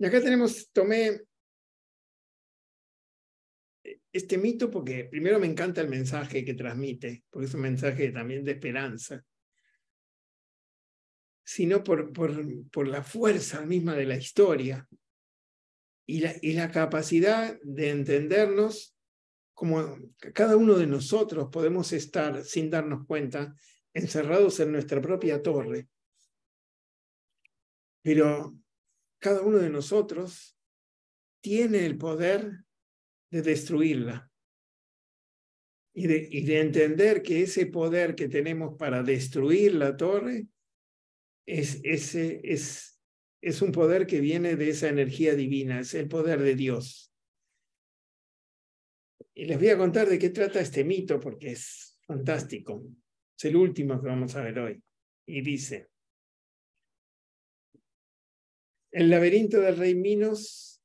Y acá tenemos, tomé este mito porque primero me encanta el mensaje que transmite, porque es un mensaje también de esperanza, sino por, por, la fuerza misma de la historia y la, y la capacidad de entendernos como cada uno de nosotros podemos estar, sin darnos cuenta, encerrados en nuestra propia torre. Pero cada uno de nosotros tiene el poder de destruirla y de, y de entender que ese poder que tenemos para destruir la torre es, ese, es, es un poder que viene de esa energía divina, es el poder de Dios. Y les voy a contar de qué trata este mito porque es fantástico. Es el último que vamos a ver hoy. Y dice, el laberinto del rey Minos,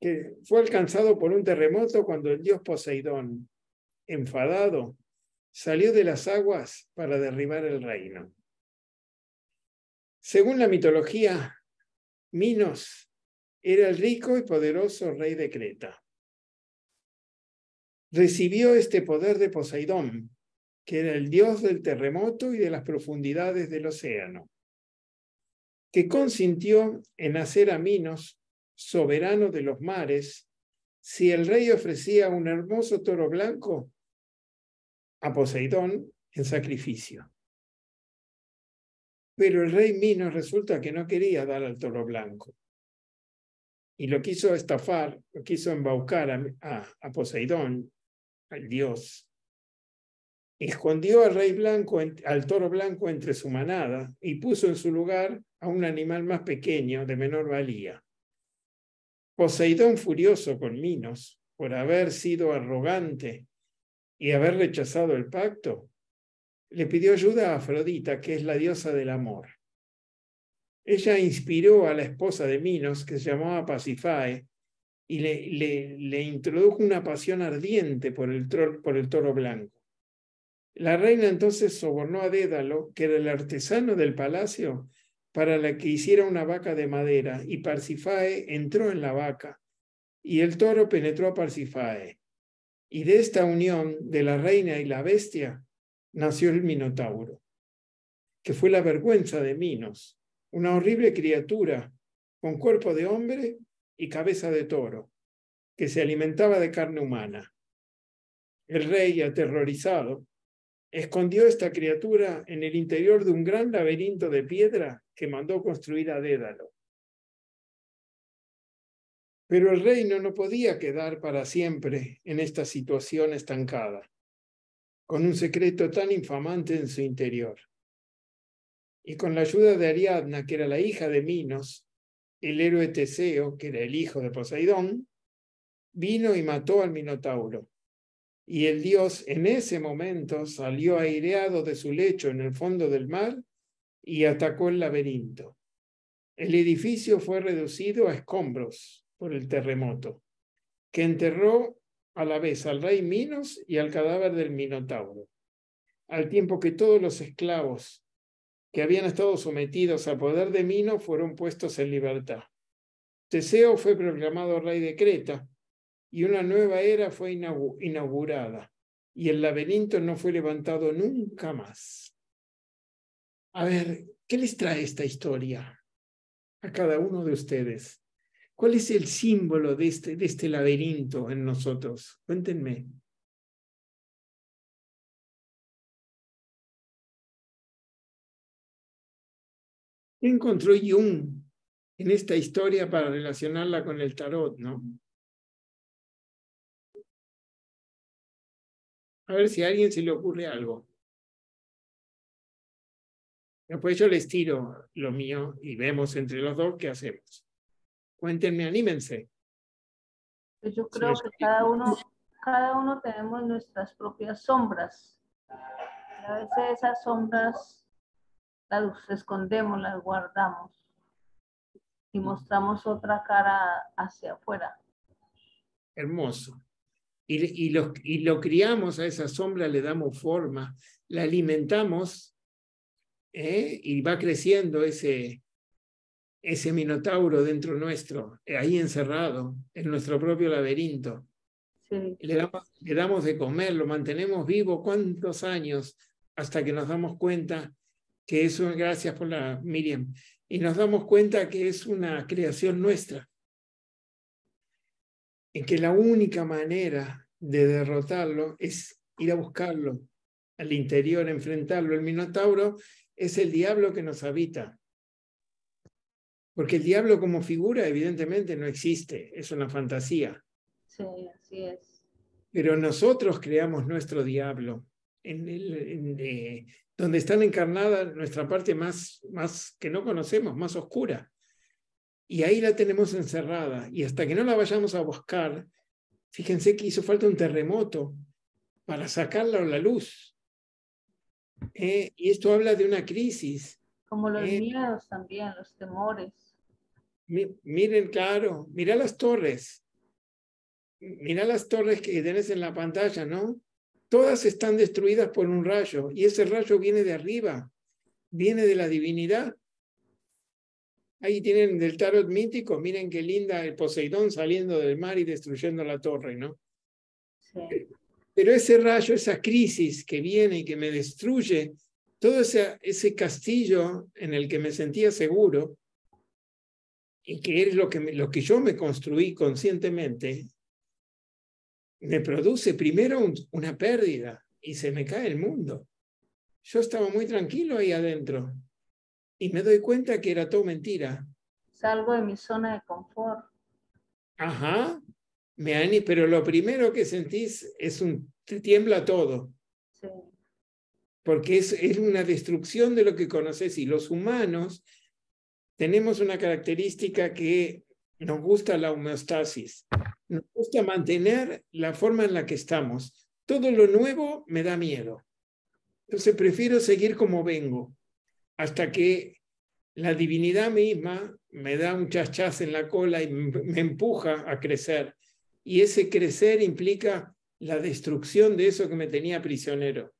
que fue alcanzado por un terremoto cuando el dios Poseidón, enfadado, salió de las aguas para derribar el reino. Según la mitología, Minos era el rico y poderoso rey de Creta. Recibió este poder de Poseidón, que era el dios del terremoto y de las profundidades del océano que consintió en hacer a Minos soberano de los mares, si el rey ofrecía un hermoso toro blanco a Poseidón en sacrificio. Pero el rey Minos resulta que no quería dar al toro blanco y lo quiso estafar, lo quiso embaucar a Poseidón, al dios, Escondió al rey blanco, al toro blanco entre su manada y puso en su lugar a un animal más pequeño, de menor valía. Poseidón, furioso con Minos por haber sido arrogante y haber rechazado el pacto, le pidió ayuda a Afrodita, que es la diosa del amor. Ella inspiró a la esposa de Minos, que se llamaba Pasifae, y le, le, le introdujo una pasión ardiente por el, por el toro blanco. La reina entonces sobornó a Dédalo, que era el artesano del palacio, para la que hiciera una vaca de madera, y Parsifae entró en la vaca, y el toro penetró a Parsifae. Y de esta unión de la reina y la bestia nació el Minotauro, que fue la vergüenza de Minos, una horrible criatura con cuerpo de hombre y cabeza de toro, que se alimentaba de carne humana. El rey, aterrorizado, escondió esta criatura en el interior de un gran laberinto de piedra que mandó construir a Dédalo. Pero el reino no podía quedar para siempre en esta situación estancada, con un secreto tan infamante en su interior. Y con la ayuda de Ariadna, que era la hija de Minos, el héroe Teseo, que era el hijo de Poseidón, vino y mató al Minotauro y el dios en ese momento salió aireado de su lecho en el fondo del mar y atacó el laberinto. El edificio fue reducido a escombros por el terremoto, que enterró a la vez al rey Minos y al cadáver del Minotauro, al tiempo que todos los esclavos que habían estado sometidos al poder de Minos fueron puestos en libertad. Teseo fue proclamado rey de Creta y una nueva era fue inaugurada y el laberinto no fue levantado nunca más. A ver, ¿qué les trae esta historia a cada uno de ustedes? ¿Cuál es el símbolo de este, de este laberinto en nosotros? Cuéntenme. ¿Qué encontró Jung en esta historia para relacionarla con el tarot, no? A ver si a alguien se le ocurre algo. Después pues yo les tiro lo mío y vemos entre los dos qué hacemos. Cuéntenme, anímense. Pues yo creo que cada uno, cada uno tenemos nuestras propias sombras. a veces esas sombras las escondemos, las guardamos y mostramos otra cara hacia afuera. Hermoso y, lo, criamos, a esa sombra le damos forma, la alimentamos ¿eh? y va creciendo ese, ese minotauro dentro nuestro, eh, ahí encerrado, en nuestro propio laberinto. Le, damos, de comer, lo mantenemos vivo cuántos años hasta que nos damos cuenta que es gracias por la Miriam, y nos damos cuenta que es una creación nuestra, en que la única manera de derrotarlo es ir a buscarlo al interior, enfrentarlo. El Minotauro es el diablo que nos habita. Porque el diablo como figura evidentemente no existe, es una fantasía. Sí, así es. Pero nosotros creamos nuestro diablo, en el, eh, donde está encarnada nuestra parte más, más que no conocemos, más oscura y ahí la tenemos encerrada. Y hasta que no la vayamos a buscar, fíjense que hizo falta un terremoto para sacarla a la luz. Eh, y esto habla de una crisis. Como los eh, miedos también, los temores. miren, claro, mira las torres. Mira las torres que tenés en la pantalla, ¿no? Todas están destruidas por un rayo y ese rayo viene de arriba, viene de la divinidad Ahí tienen del tarot mítico, miren qué linda el Poseidón saliendo del mar y destruyendo la torre, ¿no? Pero ese rayo, esa crisis que viene y que me destruye, todo ese, ese castillo en el que me sentía seguro y que es lo que, lo que yo me construí conscientemente, me produce primero una pérdida y se me cae el mundo. Yo estaba muy tranquilo ahí adentro, y me doy cuenta que era todo mentira. Salgo de mi zona de confort. Ajá, me pero lo primero que sentís es un, tiembla todo. Sí. Porque es, es una destrucción de lo que conoces y los humanos tenemos una característica que nos gusta la homeostasis, nos gusta mantener la forma en la que estamos. Todo lo nuevo me da miedo. Entonces prefiero seguir como vengo hasta que la divinidad misma me da un chachaz en la cola y me empuja a crecer. Y ese crecer implica la destrucción de eso que me tenía prisionero.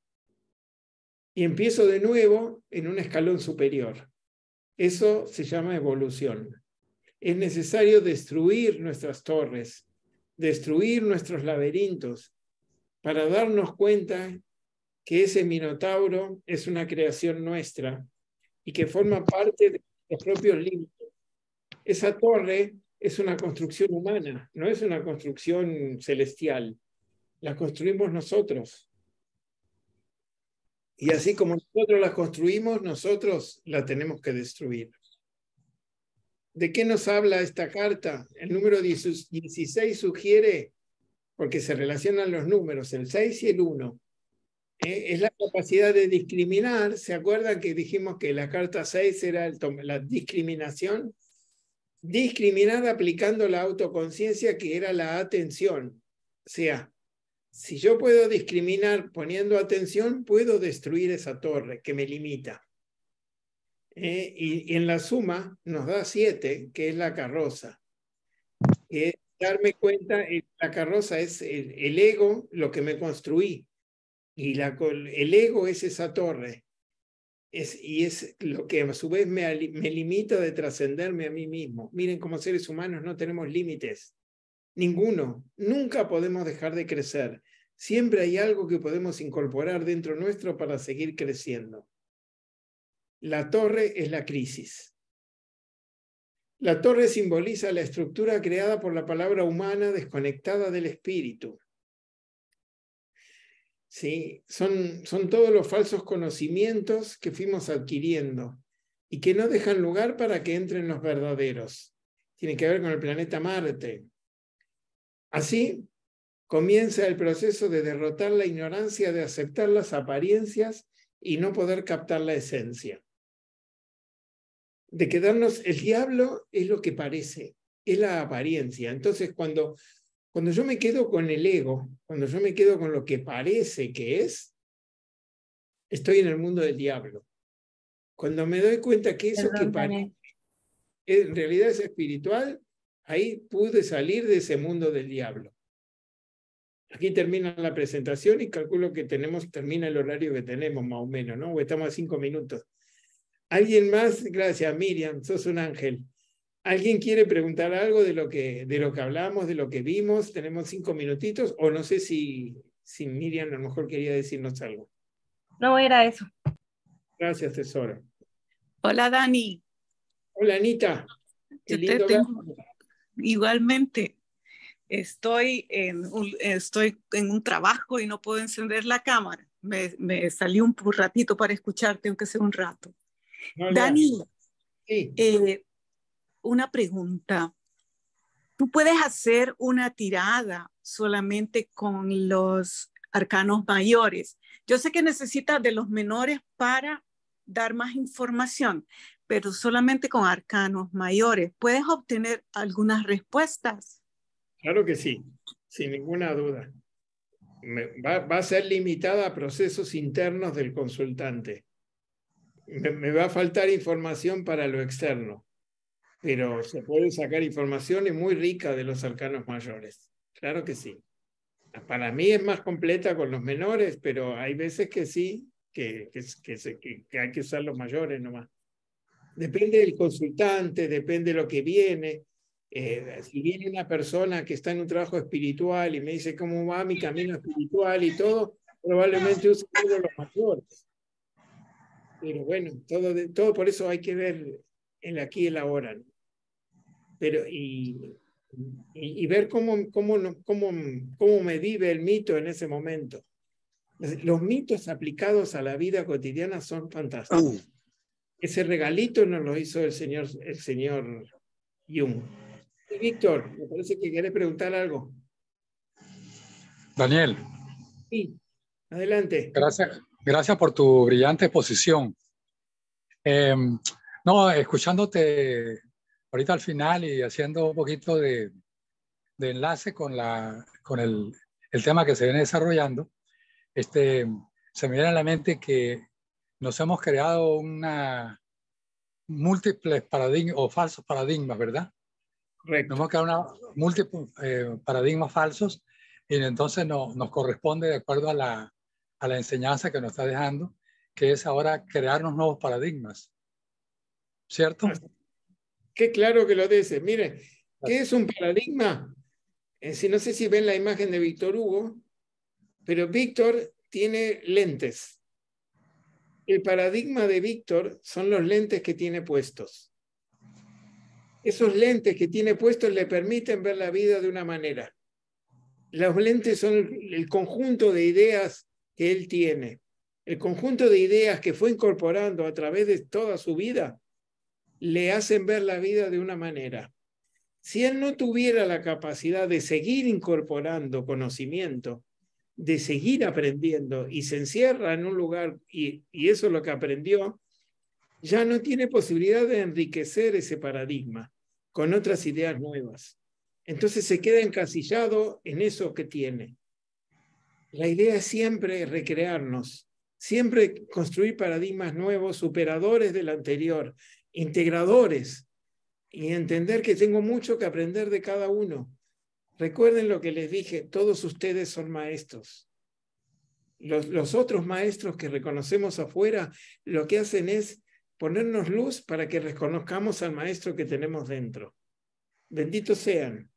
Y empiezo de nuevo en un escalón superior. Eso se llama evolución. Es necesario destruir nuestras torres, destruir nuestros laberintos, para darnos cuenta que ese minotauro es una creación nuestra y que forma parte de los propios límites. Esa torre es una construcción humana, no es una construcción celestial. La construimos nosotros. Y así como nosotros la construimos, nosotros la tenemos que destruir. ¿De qué nos habla esta carta? El número 16 sugiere, porque se relacionan los números, el 6 y el 1, eh, es la capacidad de discriminar. ¿Se acuerdan que dijimos que la carta 6 era la discriminación? Discriminar aplicando la autoconciencia que era la atención. O sea, si yo puedo discriminar poniendo atención, puedo destruir esa torre que me limita. Eh, y, en la suma nos da 7, que es la carroza. Eh, darme cuenta, la carroza es el ego, lo que me construí y el ego es esa torre. y es lo que a su vez me, me limita de trascenderme a mí mismo. Miren, como seres humanos no tenemos límites. Ninguno. Nunca podemos dejar de crecer. Siempre hay algo que podemos incorporar dentro nuestro para seguir creciendo. La torre es la crisis. La torre simboliza la estructura creada por la palabra humana desconectada del espíritu. ¿sí? Son, todos los falsos conocimientos que fuimos adquiriendo y que no dejan lugar para que entren los verdaderos. Tiene que ver con el planeta Marte. Así comienza el proceso de derrotar la ignorancia, de aceptar las apariencias y no poder captar la esencia. De quedarnos, el diablo es lo que parece, es la apariencia. Entonces, cuando cuando yo me quedo con el ego, cuando yo me quedo con lo que parece que es, estoy en el mundo del diablo. Cuando me doy cuenta que eso que parece en realidad es espiritual, ahí pude salir de ese mundo del diablo. Aquí termina la presentación y calculo que tenemos, termina el horario que tenemos más o menos, ¿no? O estamos a cinco minutos. ¿Alguien más? Gracias, Miriam, sos un ángel. ¿Alguien quiere preguntar algo de lo que, de lo que hablamos, de lo que vimos? Tenemos cinco minutitos, o no sé si, si Miriam a lo mejor quería decirnos algo. No, era eso. Gracias, tesoro. Hola, Dani. Hola, Anita. Igualmente, estoy en, un, estoy en un trabajo y no puedo encender la cámara. Me, salió salí un ratito para escucharte, aunque sea un rato. Dani, sí. Eh, una pregunta. Tú puedes hacer una tirada solamente con los arcanos mayores. Yo sé que necesitas de los menores para dar más información, pero solamente con arcanos mayores. ¿Puedes obtener algunas respuestas? Claro que sí, sin ninguna duda. Va, a ser limitada a procesos internos del consultante. me va a faltar información para lo externo pero se puede sacar informaciones muy ricas de los arcanos mayores. Claro que sí. Para mí es más completa con los menores, pero hay veces que sí, que, que, se, hay que usar los mayores nomás. Depende del consultante, depende de lo que viene. Eh, si viene una persona que está en un trabajo espiritual y me dice cómo va mi camino espiritual y todo, probablemente use todos los mayores. Pero bueno, todo, todo por eso hay que ver el aquí y el ahora. ¿no? y, ver cómo, cómo, cómo, cómo me vive el mito en ese momento. Los mitos aplicados a la vida cotidiana son fantásticos. Uh. Ese regalito nos lo hizo el señor, el señor Jung. Y Víctor, me parece que quieres preguntar algo. Daniel. Sí, adelante. Gracias, gracias por tu brillante exposición. Em, no, escuchándote ahorita al final y haciendo un poquito de, enlace con, la, con el, el, tema que se viene desarrollando, este, se me viene a la mente que nos hemos creado una múltiples paradigmas o falsos paradigmas, ¿verdad? Correcto. Nos hemos creado múltiples eh, paradigmas falsos y entonces no, nos corresponde, de acuerdo a la, a la enseñanza que nos está dejando, que es ahora crearnos nuevos paradigmas. ¿Cierto? Qué claro que lo dice. Mire, ¿qué es un paradigma? Eh, si no sé si ven la imagen de Víctor Hugo, pero Víctor tiene lentes. El paradigma de Víctor son los lentes que tiene puestos. Esos lentes que tiene puestos le permiten ver la vida de una manera. Los lentes son el conjunto de ideas que él tiene. El conjunto de ideas que fue incorporando a través de toda su vida le hacen ver la vida de una manera. Si él no tuviera la capacidad de seguir incorporando conocimiento, de seguir aprendiendo y se encierra en un lugar y, eso es lo que aprendió, ya no tiene posibilidad de enriquecer ese paradigma con otras ideas nuevas. Entonces se queda encasillado en eso que tiene. La idea es siempre recrearnos, siempre construir paradigmas nuevos, superadores del anterior, integradores y entender que tengo mucho que aprender de cada uno. Recuerden lo que les dije, todos ustedes son maestros. Los, otros maestros que reconocemos afuera, lo que hacen es ponernos luz para que reconozcamos al maestro que tenemos dentro. Benditos sean.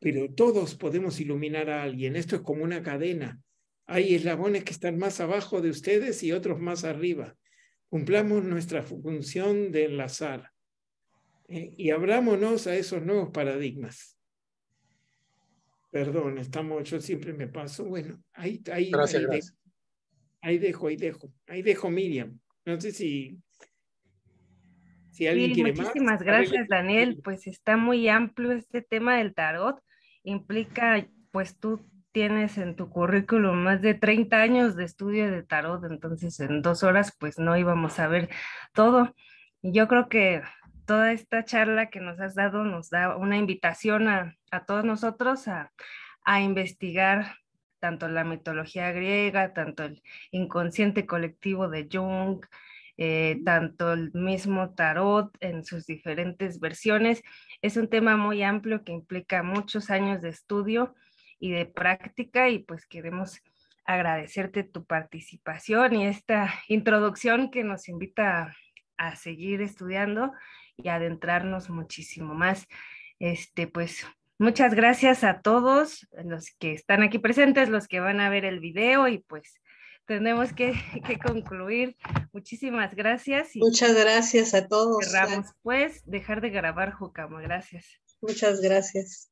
pero todos podemos iluminar a alguien. Esto es como una cadena. Hay eslabones que están más abajo de ustedes y otros más arriba cumplamos nuestra función de enlazar eh, y abrámonos a esos nuevos paradigmas. Perdón, estamos, yo siempre me paso. Bueno, ahí, ahí, Dejo, ahí, dejo, ahí dejo, Miriam. No sé si, si alguien quiere más. Muchísimas gracias, Daniel. Pues está muy amplio este tema del tarot. Implica, pues tú tienes en tu currículum más de 30 años de estudio de tarot, entonces en dos horas pues no íbamos a ver todo. yo creo que toda esta charla que nos has dado nos da una invitación a, a todos nosotros a, a investigar tanto la mitología griega, tanto el inconsciente colectivo de Jung, eh, tanto el mismo tarot en sus diferentes versiones. Es un tema muy amplio que implica muchos años de estudio y de práctica y pues queremos agradecerte tu participación y esta introducción que nos invita a, seguir estudiando y adentrarnos muchísimo más. Este, pues muchas gracias a todos los que están aquí presentes, los que van a ver el video y pues tenemos que, concluir. Muchísimas gracias. muchas gracias a todos. Cerramos pues dejar de grabar, Jucamo. Gracias. Muchas gracias.